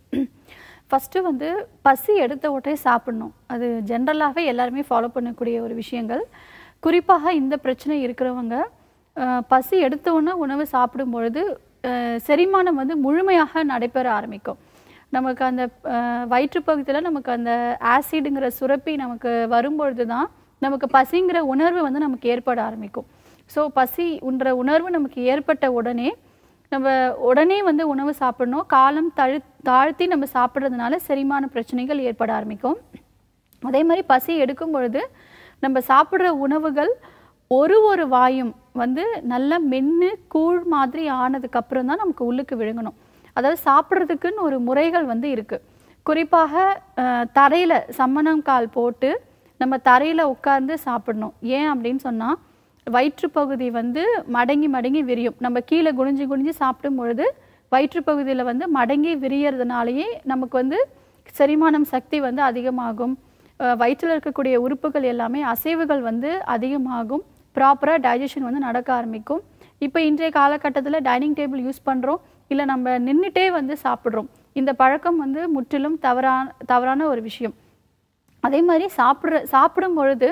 ஃபஸ்ட்டு வந்து பசி எடுத்த உடனே சாப்பிடணும் அது ஜென்ரலாகவே எல்லாருமே ஃபாலோ பண்ணக்கூடிய ஒரு விஷயங்கள் குறிப்பாக இந்த பிரச்சனை இருக்கிறவங்க பசி எடுத்தவுடனே உணவு சாப்பிடும் பொழுது செரிமானம் வந்து முழுமையாக நடைபெற ஆரம்பிக்கும் நமக்கு அந்த வயிற்றுப்பகுதியில் நமக்கு அந்த ஆசிடுங்கிற சுரப்பி நமக்கு வரும்பொழுது தான் நமக்கு பசிங்கிற உணர்வு வந்து நமக்கு ஏற்பட ஆரம்பிக்கும் ஸோ பசி உன்ற உணர்வு நமக்கு ஏற்பட்ட உடனே நம்ம உடனே வந்து உணவு சாப்பிடணும் காலம் தழு தாழ்த்தி நம்ம சாப்பிட்றதுனால செரிமான பிரச்சனைகள் ஏற்பட ஆரம்பிக்கும் அதே மாதிரி பசி எடுக்கும் பொழுது நம்ம சாப்பிட்ற உணவுகள் ஒரு ஒரு வாயும் வந்து நல்லா மென்று கூழ் மாதிரி ஆனதுக்கப்புறம் தான் நமக்கு உள்ளுக்கு விழுங்கணும் அதாவது சாப்பிட்றதுக்குன்னு ஒரு முறைகள் வந்து இருக்குது குறிப்பாக தரையில் சம்மணம் கால் போட்டு நம்ம தரையில் உட்கார்ந்து சாப்பிடணும் ஏன் அப்படின்னு சொன்னால் வயிற்று பகுதி வந்து மடங்கி மடங்கி விரியும் நம்ம கீழே குனிஞ்சு குனிஞ்சு சாப்பிடும் பொழுது வயிற்றுப்பகுதியில் வந்து மடங்கி விரியறதுனாலேயே நமக்கு வந்து செரிமானம் சக்தி வந்து அதிகமாகும் வயிற்றில் இருக்கக்கூடிய உறுப்புகள் எல்லாமே அசைவுகள் வந்து அதிகமாகும் ப்ராப்பராக டைஜஷன் வந்து நடக்க ஆரம்பிக்கும் இப்போ இன்றைய காலகட்டத்தில் டைனிங் டேபிள் யூஸ் பண்ணுறோம் இல்லை நம்ம நின்றுட்டே வந்து சாப்பிட்றோம் இந்த பழக்கம் வந்து முற்றிலும் தவறான தவறான ஒரு விஷயம் அதே மாதிரி சாப்பிட்ற சாப்பிடும் பொழுது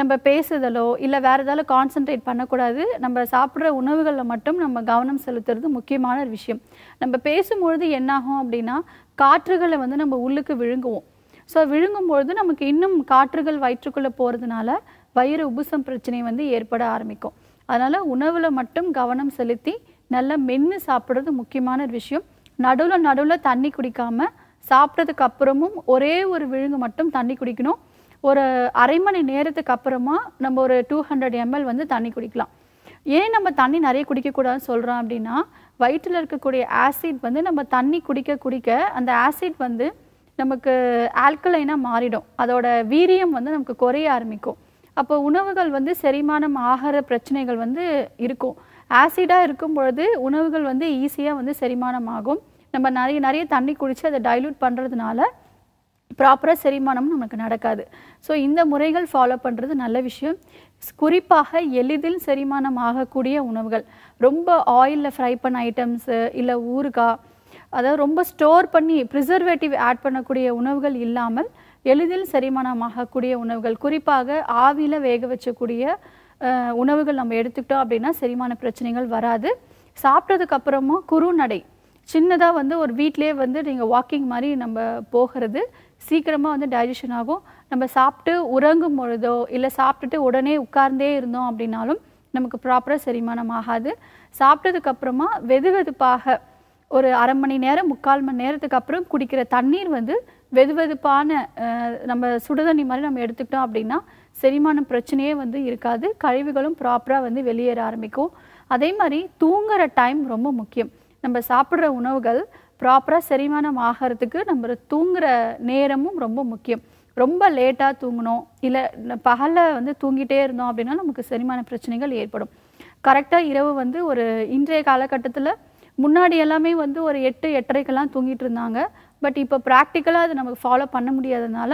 நம்ம பேசுதலோ இல்லை வேறு ஏதாவது கான்சென்ட்ரேட் பண்ணக்கூடாது நம்ம சாப்பிட்ற உணவுகளில் மட்டும் நம்ம கவனம் செலுத்துறது முக்கியமான விஷயம் நம்ம பேசும்பொழுது என்னாகும் அப்படின்னா காற்றுகளை வந்து நம்ம உள்ளுக்கு விழுங்குவோம் ஸோ விழுங்கும்பொழுது நமக்கு இன்னும் காற்றுகள் வயிற்றுக்குள்ளே போகிறதுனால வயிறு உபுசம் பிரச்சனை வந்து ஏற்பட ஆரம்பிக்கும் அதனால் உணவில் மட்டும் கவனம் செலுத்தி நல்லா மென்று சாப்பிட்றது முக்கியமான விஷயம் நடுவில் நடுவில் தண்ணி குடிக்காமல் சாப்பிட்றதுக்கு அப்புறமும் ஒரே ஒரு விழுங்கு மட்டும் தண்ணி குடிக்கணும் ஒரு அரை மணி நேரத்துக்கு அப்புறமா நம்ம ஒரு டூ ஹண்ட்ரட் எம்எல் வந்து தண்ணி குடிக்கலாம் ஏன் நம்ம தண்ணி நிறைய குடிக்கக்கூடாதுன்னு சொல்கிறோம் அப்படின்னா வயிற்றில் இருக்கக்கூடிய ஆசிட் வந்து நம்ம தண்ணி குடிக்க குடிக்க அந்த ஆசிட் வந்து நமக்கு ஆல்கலைனாக மாறிடும் அதோட வீரியம் வந்து நமக்கு குறைய ஆரம்பிக்கும் அப்போ உணவுகள் வந்து செரிமானம் ஆகிற பிரச்சனைகள் வந்து இருக்கும் ஆசிடாக இருக்கும் பொழுது உணவுகள் வந்து ஈஸியாக வந்து செரிமானம் ஆகும் நம்ம நிறைய நிறைய தண்ணி குடித்து அதை டைல்யூட் பண்ணுறதுனால ப்ராப்பராக செரிமானம் நமக்கு நடக்காது ஸோ இந்த முறைகள் ஃபாலோ பண்ணுறது நல்ல விஷயம் குறிப்பாக எளிதில் செரிமானம் ஆகக்கூடிய உணவுகள் ரொம்ப ஆயிலில் ஃப்ரை பண்ண ஐட்டம்ஸு இல்லை ஊறுகாய் அதாவது ரொம்ப ஸ்டோர் பண்ணி ப்ரிசர்வேட்டிவ் ஆட் பண்ணக்கூடிய உணவுகள் இல்லாமல் எளிதில் செரிமானமாகக்கூடிய உணவுகள் குறிப்பாக ஆவியில் வேக வச்சக்கூடிய உணவுகள் நம்ம எடுத்துக்கிட்டோம் அப்படின்னா செரிமான பிரச்சனைகள் வராது சாப்பிட்டதுக்கப்புறமும் அப்புறமும் குறுநடை சின்னதாக வந்து ஒரு வீட்டிலே வந்து நீங்கள் வாக்கிங் மாதிரி நம்ம போகிறது சீக்கிரமாக வந்து டைஜஷன் ஆகும் நம்ம சாப்பிட்டு உறங்கும் பொழுதோ இல்லை சாப்பிட்டுட்டு உடனே உட்கார்ந்தே இருந்தோம் அப்படின்னாலும் நமக்கு ப்ராப்பராக செரிமானம் ஆகாது சாப்பிட்டதுக்கப்புறமா வெது வெதுப்பாக ஒரு அரை மணி நேரம் முக்கால் மணி நேரத்துக்கு அப்புறம் குடிக்கிற தண்ணீர் வந்து வெது வெதுப்பான நம்ம சுடுதண்ணி மாதிரி நம்ம எடுத்துக்கிட்டோம் அப்படின்னா செரிமானம் பிரச்சனையே வந்து இருக்காது கழிவுகளும் ப்ராப்பராக வந்து வெளியேற ஆரம்பிக்கும் அதே மாதிரி தூங்குற டைம் ரொம்ப முக்கியம் நம்ம சாப்பிட்ற உணவுகள் ப்ராப்பராக செரிமானம் ஆகிறதுக்கு நம்ம தூங்குகிற நேரமும் ரொம்ப முக்கியம் ரொம்ப லேட்டாக தூங்கணும் இல்லை பகலில் வந்து தூங்கிட்டே இருந்தோம் அப்படின்னா நமக்கு செரிமான பிரச்சனைகள் ஏற்படும் கரெக்டாக இரவு வந்து ஒரு இன்றைய காலகட்டத்தில் முன்னாடி எல்லாமே வந்து ஒரு எட்டு எட்டரைக்கெல்லாம் தூங்கிட்டு இருந்தாங்க பட் இப்போ ப்ராக்டிக்கலாக அது நமக்கு ஃபாலோ பண்ண முடியாததுனால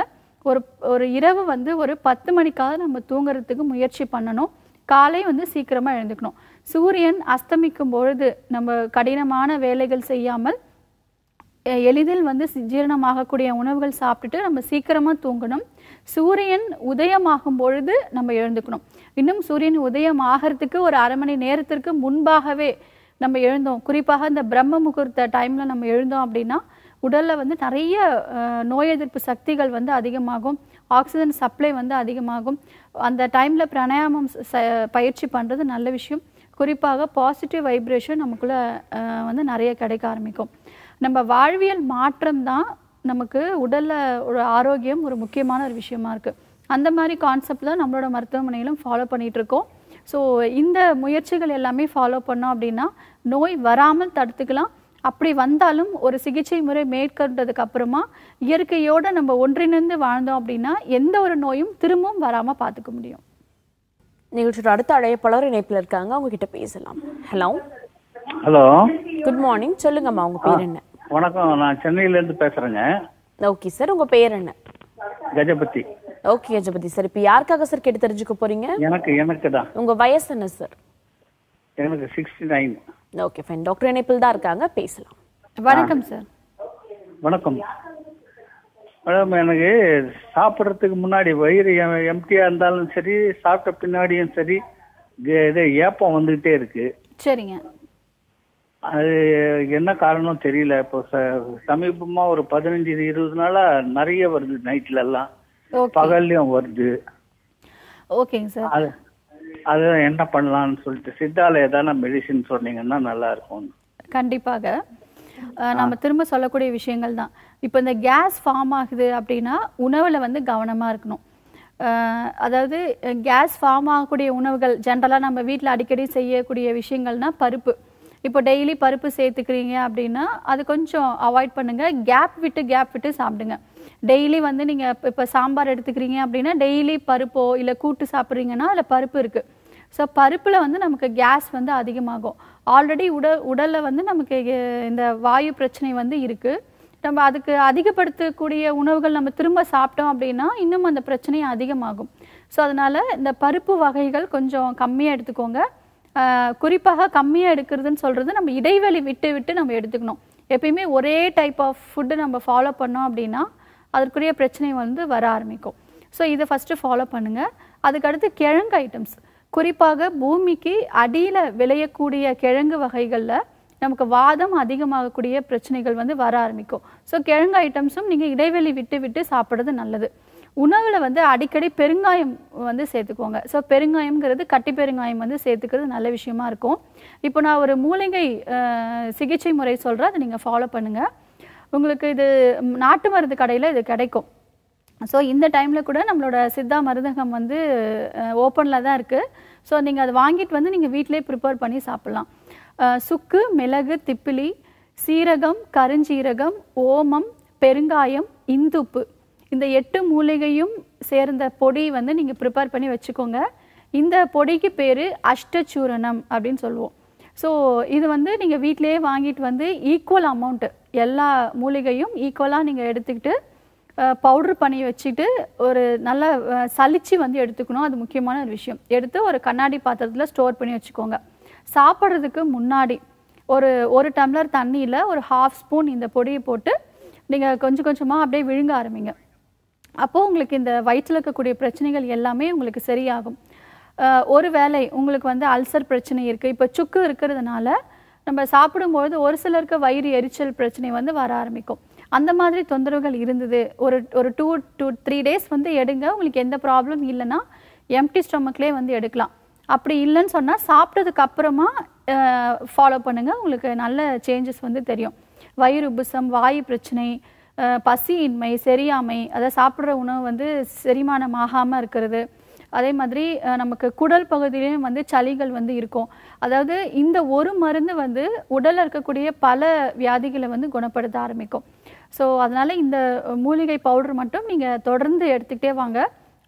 ஒரு ஒரு இரவு வந்து ஒரு பத்து மணிக்காக நம்ம தூங்குறதுக்கு முயற்சி பண்ணணும் காலை வந்து சீக்கிரமாக எழுந்துக்கணும் சூரியன் அஸ்தமிக்கும் பொழுது நம்ம கடினமான வேலைகள் செய்யாமல் எளிதில் வந்து ஜீரணமாகக்கூடிய உணவுகள் சாப்பிட்டுட்டு நம்ம சீக்கிரமாக தூங்கணும் சூரியன் உதயமாகும் பொழுது நம்ம எழுந்துக்கணும் இன்னும் சூரியன் உதயம் ஆகிறதுக்கு ஒரு அரை மணி நேரத்திற்கு முன்பாகவே நம்ம எழுந்தோம் குறிப்பாக இந்த பிரம்ம முகூர்த்த டைமில் நம்ம எழுந்தோம் அப்படின்னா உடலில் வந்து நிறைய நோய் எதிர்ப்பு சக்திகள் வந்து அதிகமாகும் ஆக்சிஜன் சப்ளை வந்து அதிகமாகும் அந்த டைமில் பிராணாயாமம் பயிற்சி பண்ணுறது நல்ல விஷயம் குறிப்பாக பாசிட்டிவ் வைப்ரேஷன் நமக்குள்ளே வந்து நிறைய கிடைக்க ஆரம்பிக்கும் நம்ம வாழ்வியல் மாற்றம் தான் நமக்கு உடலில் ஒரு ஆரோக்கியம் ஒரு முக்கியமான ஒரு விஷயமா இருக்குது அந்த மாதிரி கான்செப்டில் நம்மளோட மருத்துவமனையிலும் ஃபாலோ பண்ணிகிட்ருக்கோம் ஸோ இந்த முயற்சிகள் எல்லாமே ஃபாலோ பண்ணோம் அப்படின்னா நோய் வராமல் தடுத்துக்கலாம் அப்படி வந்தாலும் ஒரு சிகிச்சை முறை மேற்கொண்டதுக்கு அப்புறமா இயற்கையோடு நம்ம ஒன்றிணைந்து வாழ்ந்தோம் அப்படின்னா எந்த ஒரு நோயும் திரும்பவும் வராமல் பார்த்துக்க முடியும்
நிகழ்ச்சியோட அடுத்த அழைப்பாளர் இணைப்பில் இருக்காங்க அவங்க கிட்ட பேசலாம் ஹலோ ஹலோ குட் மார்னிங் சொல்லுங்கம்மா உங்க பேர் என்ன
வணக்கம் நான் சென்னையில இருந்து பேசுறேங்க
ஓகே சார் உங்க பேர் என்ன கஜபதி ஓகே கஜபதி சார் இப்ப யாருக்காக சார் கேட்டு தெரிஞ்சுக்க போறீங்க எனக்கு எனக்கு தான் உங்க வயசு என்ன சார்
எனக்கு sixty nine
okay fine doctor இணைப்பில் தான் இருக்காங்க பேசலாம் வணக்கம் சார்
வணக்கம் மேடம் எனக்கு சாப்பிட்றதுக்கு முன்னாடி வயிறு எம்டியா இருந்தாலும் சரி சாப்பிட்ட பின்னாடியும் சரி இது ஏப்பம் வந்துகிட்டே இருக்கு சரிங்க அது என்ன காரணம் தெரியல இப்போ சமீபமா ஒரு பதினஞ்சு இருபது நாளா நிறைய வருது நைட்ல எல்லாம் பகல்லையும் வருது ஓகேங்க சார் அது அதுதான் என்ன பண்ணலாம்னு சொல்லிட்டு சித்தால ஏதான மெடிசின் சொன்னீங்கன்னா நல்லா இருக்கும் கண்டிப்பாக நம்ம திரும்ப சொல்லக்கூடிய விஷயங்கள் தான் இப்போ இந்த கேஸ் ஃபார்ம் ஆகுது அப்படின்னா உணவில் வந்து கவனமாக இருக்கணும் அதாவது கேஸ் ஃபார்ம் ஆகக்கூடிய உணவுகள் ஜென்ரலாக நம்ம வீட்டில் அடிக்கடி செய்யக்கூடிய விஷயங்கள்னா பருப்பு இப்போ டெய்லி பருப்பு சேர்த்துக்கிறீங்க அப்படின்னா அது கொஞ்சம் அவாய்ட் பண்ணுங்கள் கேப் விட்டு கேப் விட்டு சாப்பிடுங்க டெய்லி வந்து நீங்கள் இப்போ சாம்பார் எடுத்துக்கிறீங்க அப்படின்னா டெய்லி பருப்போ இல்லை கூட்டு சாப்பிட்றீங்கன்னா அதில் பருப்பு இருக்குது ஸோ பருப்பில் வந்து நமக்கு கேஸ் வந்து அதிகமாகும் ஆல்ரெடி உடல் உடலில் வந்து நமக்கு இந்த வாயு பிரச்சனை வந்து இருக்குது நம்ம அதுக்கு அதிகப்படுத்தக்கூடிய உணவுகள் நம்ம திரும்ப சாப்பிட்டோம் அப்படின்னா இன்னும் அந்த பிரச்சனை அதிகமாகும் ஸோ அதனால் இந்த பருப்பு வகைகள் கொஞ்சம் கம்மியாக எடுத்துக்கோங்க குறிப்பாக கம்மியாக எடுக்கிறதுன்னு சொல்கிறது நம்ம இடைவெளி விட்டு விட்டு நம்ம எடுத்துக்கணும் எப்பயுமே ஒரே டைப் ஆஃப் ஃபுட்டு நம்ம ஃபாலோ பண்ணோம் அப்படின்னா அதற்குரிய பிரச்சனை வந்து வர ஆரம்பிக்கும் ஸோ இதை ஃபஸ்ட்டு ஃபாலோ பண்ணுங்கள் அதுக்கடுத்து கிழங்கு ஐட்டம்ஸ் குறிப்பாக பூமிக்கு அடியில் விளையக்கூடிய கிழங்கு வகைகளில் நமக்கு வாதம் அதிகமாகக்கூடிய பிரச்சனைகள் வந்து வர ஆரம்பிக்கும் ஸோ கிழங்கு ஐட்டம்ஸும் நீங்கள் இடைவெளி விட்டு விட்டு சாப்பிட்றது நல்லது உணவில் வந்து அடிக்கடி பெருங்காயம் வந்து சேர்த்துக்கோங்க ஸோ பெருங்காயம்ங்கிறது கட்டி பெருங்காயம் வந்து சேர்த்துக்கிறது நல்ல விஷயமா இருக்கும் இப்போ நான் ஒரு மூலிகை சிகிச்சை முறை சொல்கிறேன் அதை நீங்கள் ஃபாலோ பண்ணுங்கள் உங்களுக்கு இது நாட்டு மருந்து கடையில் இது கிடைக்கும் ஸோ இந்த டைமில் கூட நம்மளோட சித்தா மருந்தகம் வந்து ஓப்பனில் தான் இருக்குது ஸோ நீங்கள் அதை வாங்கிட்டு வந்து நீங்கள் வீட்டிலே ப்ரிப்பேர் பண்ணி சாப்பிட்லாம் சுக்கு மிளகு திப்பிலி சீரகம் கருஞ்சீரகம் ஓமம் பெருங்காயம் இந்துப்பு இந்த எட்டு மூலிகையும் சேர்ந்த பொடி வந்து நீங்கள் ப்ரிப்பேர் பண்ணி வச்சுக்கோங்க இந்த பொடிக்கு பேர் அஷ்டச்சூரணம் அப்படின்னு சொல்லுவோம் ஸோ இது வந்து நீங்கள் வீட்டிலேயே வாங்கிட்டு வந்து ஈக்குவல் அமௌண்ட்டு எல்லா மூலிகையும் ஈக்குவலாக நீங்கள் எடுத்துக்கிட்டு பவுட்ரு பண்ணி வச்சுட்டு ஒரு நல்ல சளிச்சு வந்து எடுத்துக்கணும் அது முக்கியமான ஒரு விஷயம் எடுத்து ஒரு கண்ணாடி பாத்திரத்தில் ஸ்டோர் பண்ணி வச்சுக்கோங்க சாப்பிட்றதுக்கு முன்னாடி ஒரு ஒரு டம்ளர் தண்ணியில் ஒரு ஹாஃப் ஸ்பூன் இந்த பொடியை போட்டு நீங்கள் கொஞ்சம் கொஞ்சமாக அப்படியே விழுங்க ஆரம்பிங்க அப்போது உங்களுக்கு இந்த வயிற்றில் இருக்கக்கூடிய பிரச்சனைகள் எல்லாமே உங்களுக்கு சரியாகும் ஒரு வேலை உங்களுக்கு வந்து அல்சர் பிரச்சனை இருக்குது இப்போ சுக்கு இருக்கிறதுனால நம்ம சாப்பிடும்பொழுது ஒரு சிலருக்கு வயிறு எரிச்சல் பிரச்சனை வந்து வர ஆரம்பிக்கும் அந்த மாதிரி தொந்தரவுகள் இருந்தது ஒரு ஒரு டூ டூ த்ரீ டேஸ் வந்து எடுங்க உங்களுக்கு எந்த ப்ராப்ளம் இல்லைன்னா எம்டி ஸ்டொமக்லேயே வந்து எடுக்கலாம் அப்படி இல்லைன்னு சொன்னால் சாப்பிட்டதுக்கு அப்புறமா ஃபாலோ பண்ணுங்கள் உங்களுக்கு நல்ல சேஞ்சஸ் வந்து தெரியும் வயிறு உபசம் வாயு பிரச்சனை பசியின்மை செரியாமை அதை சாப்பிட்ற உணவு வந்து செரிமானம் ஆகாமல் இருக்கிறது அதே மாதிரி நமக்கு குடல் பகுதியிலையும் வந்து சளிகள் வந்து இருக்கும் அதாவது இந்த ஒரு மருந்து வந்து உடலில் இருக்கக்கூடிய பல வியாதிகளை வந்து குணப்படுத்த ஆரம்பிக்கும் ஸோ அதனால் இந்த மூலிகை பவுடர் மட்டும் நீங்கள் தொடர்ந்து எடுத்துக்கிட்டே வாங்க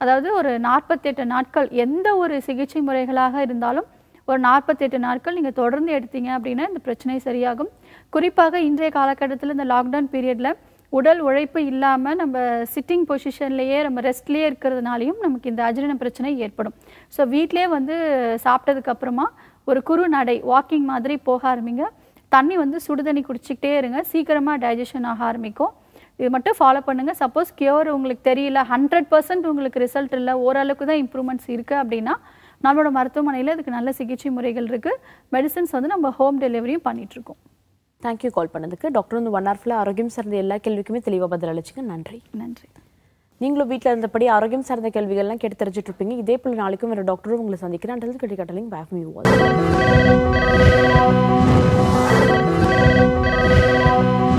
அதாவது ஒரு நாற்பத்தெட்டு நாட்கள் எந்த ஒரு சிகிச்சை முறைகளாக இருந்தாலும் ஒரு நாற்பத்தெட்டு நாட்கள் நீங்கள் தொடர்ந்து எடுத்தீங்க அப்படின்னா இந்த பிரச்சனை சரியாகும் குறிப்பாக இன்றைய காலகட்டத்தில் இந்த லாக்டவுன் பீரியடில் உடல் உழைப்பு இல்லாமல் நம்ம சிட்டிங் பொசிஷன்லேயே நம்ம ரெஸ்ட்லேயே இருக்கிறதுனாலையும் நமக்கு இந்த அஜீரண பிரச்சனை ஏற்படும் ஸோ வீட்டிலே வந்து சாப்பிட்டதுக்கப்புறமா ஒரு குறு நடை வாக்கிங் மாதிரி போக ஆரம்பிங்க தண்ணி வந்து சுடுதண்ணி குடிச்சிக்கிட்டே இருங்க சீக்கிரமாக டைஜஷன் ஆக ஆரம்பிக்கும் இது மட்டும் ஃபாலோ பண்ணுங்கள் சப்போஸ் கியூர் உங்களுக்கு தெரியல ஹண்ட்ரட் பர்சன்ட் உங்களுக்கு ரிசல்ட் இல்லை ஓரளவுக்கு தான் இம்ப்ரூவ்மெண்ட்ஸ் இருக்குது அப்படின்னா நம்மளோட மருத்துவமனையில் இதுக்கு நல்ல சிகிச்சை முறைகள் இருக்குது மெடிசன்ஸ் வந்து நம்ம ஹோம் டெலிவரியும் பண்ணிகிட்ருக்கோம்
தேங்க்யூ கால் பண்ணதுக்கு டாக்டர் வந்து ஒன் ஹவர் ஃபுல்லாக ஆரோக்கியம் சார்ந்த எல்லா கேள்விக்குமே தெளிவாக பதில் அளிச்சுங்க நன்றி நன்றி நீங்களும் வீட்டில் இருந்தபடி ஆரோக்கியம் சார்ந்த கேள்விகள்லாம் கேட்டு தெரிஞ்சுட்டு இருப்பீங்க இதே போல் நாளைக்கும் வேறு டாக்டரும் உங்களை சந்திக்கிறேன் அண்டல் கட்டலிங் பேக்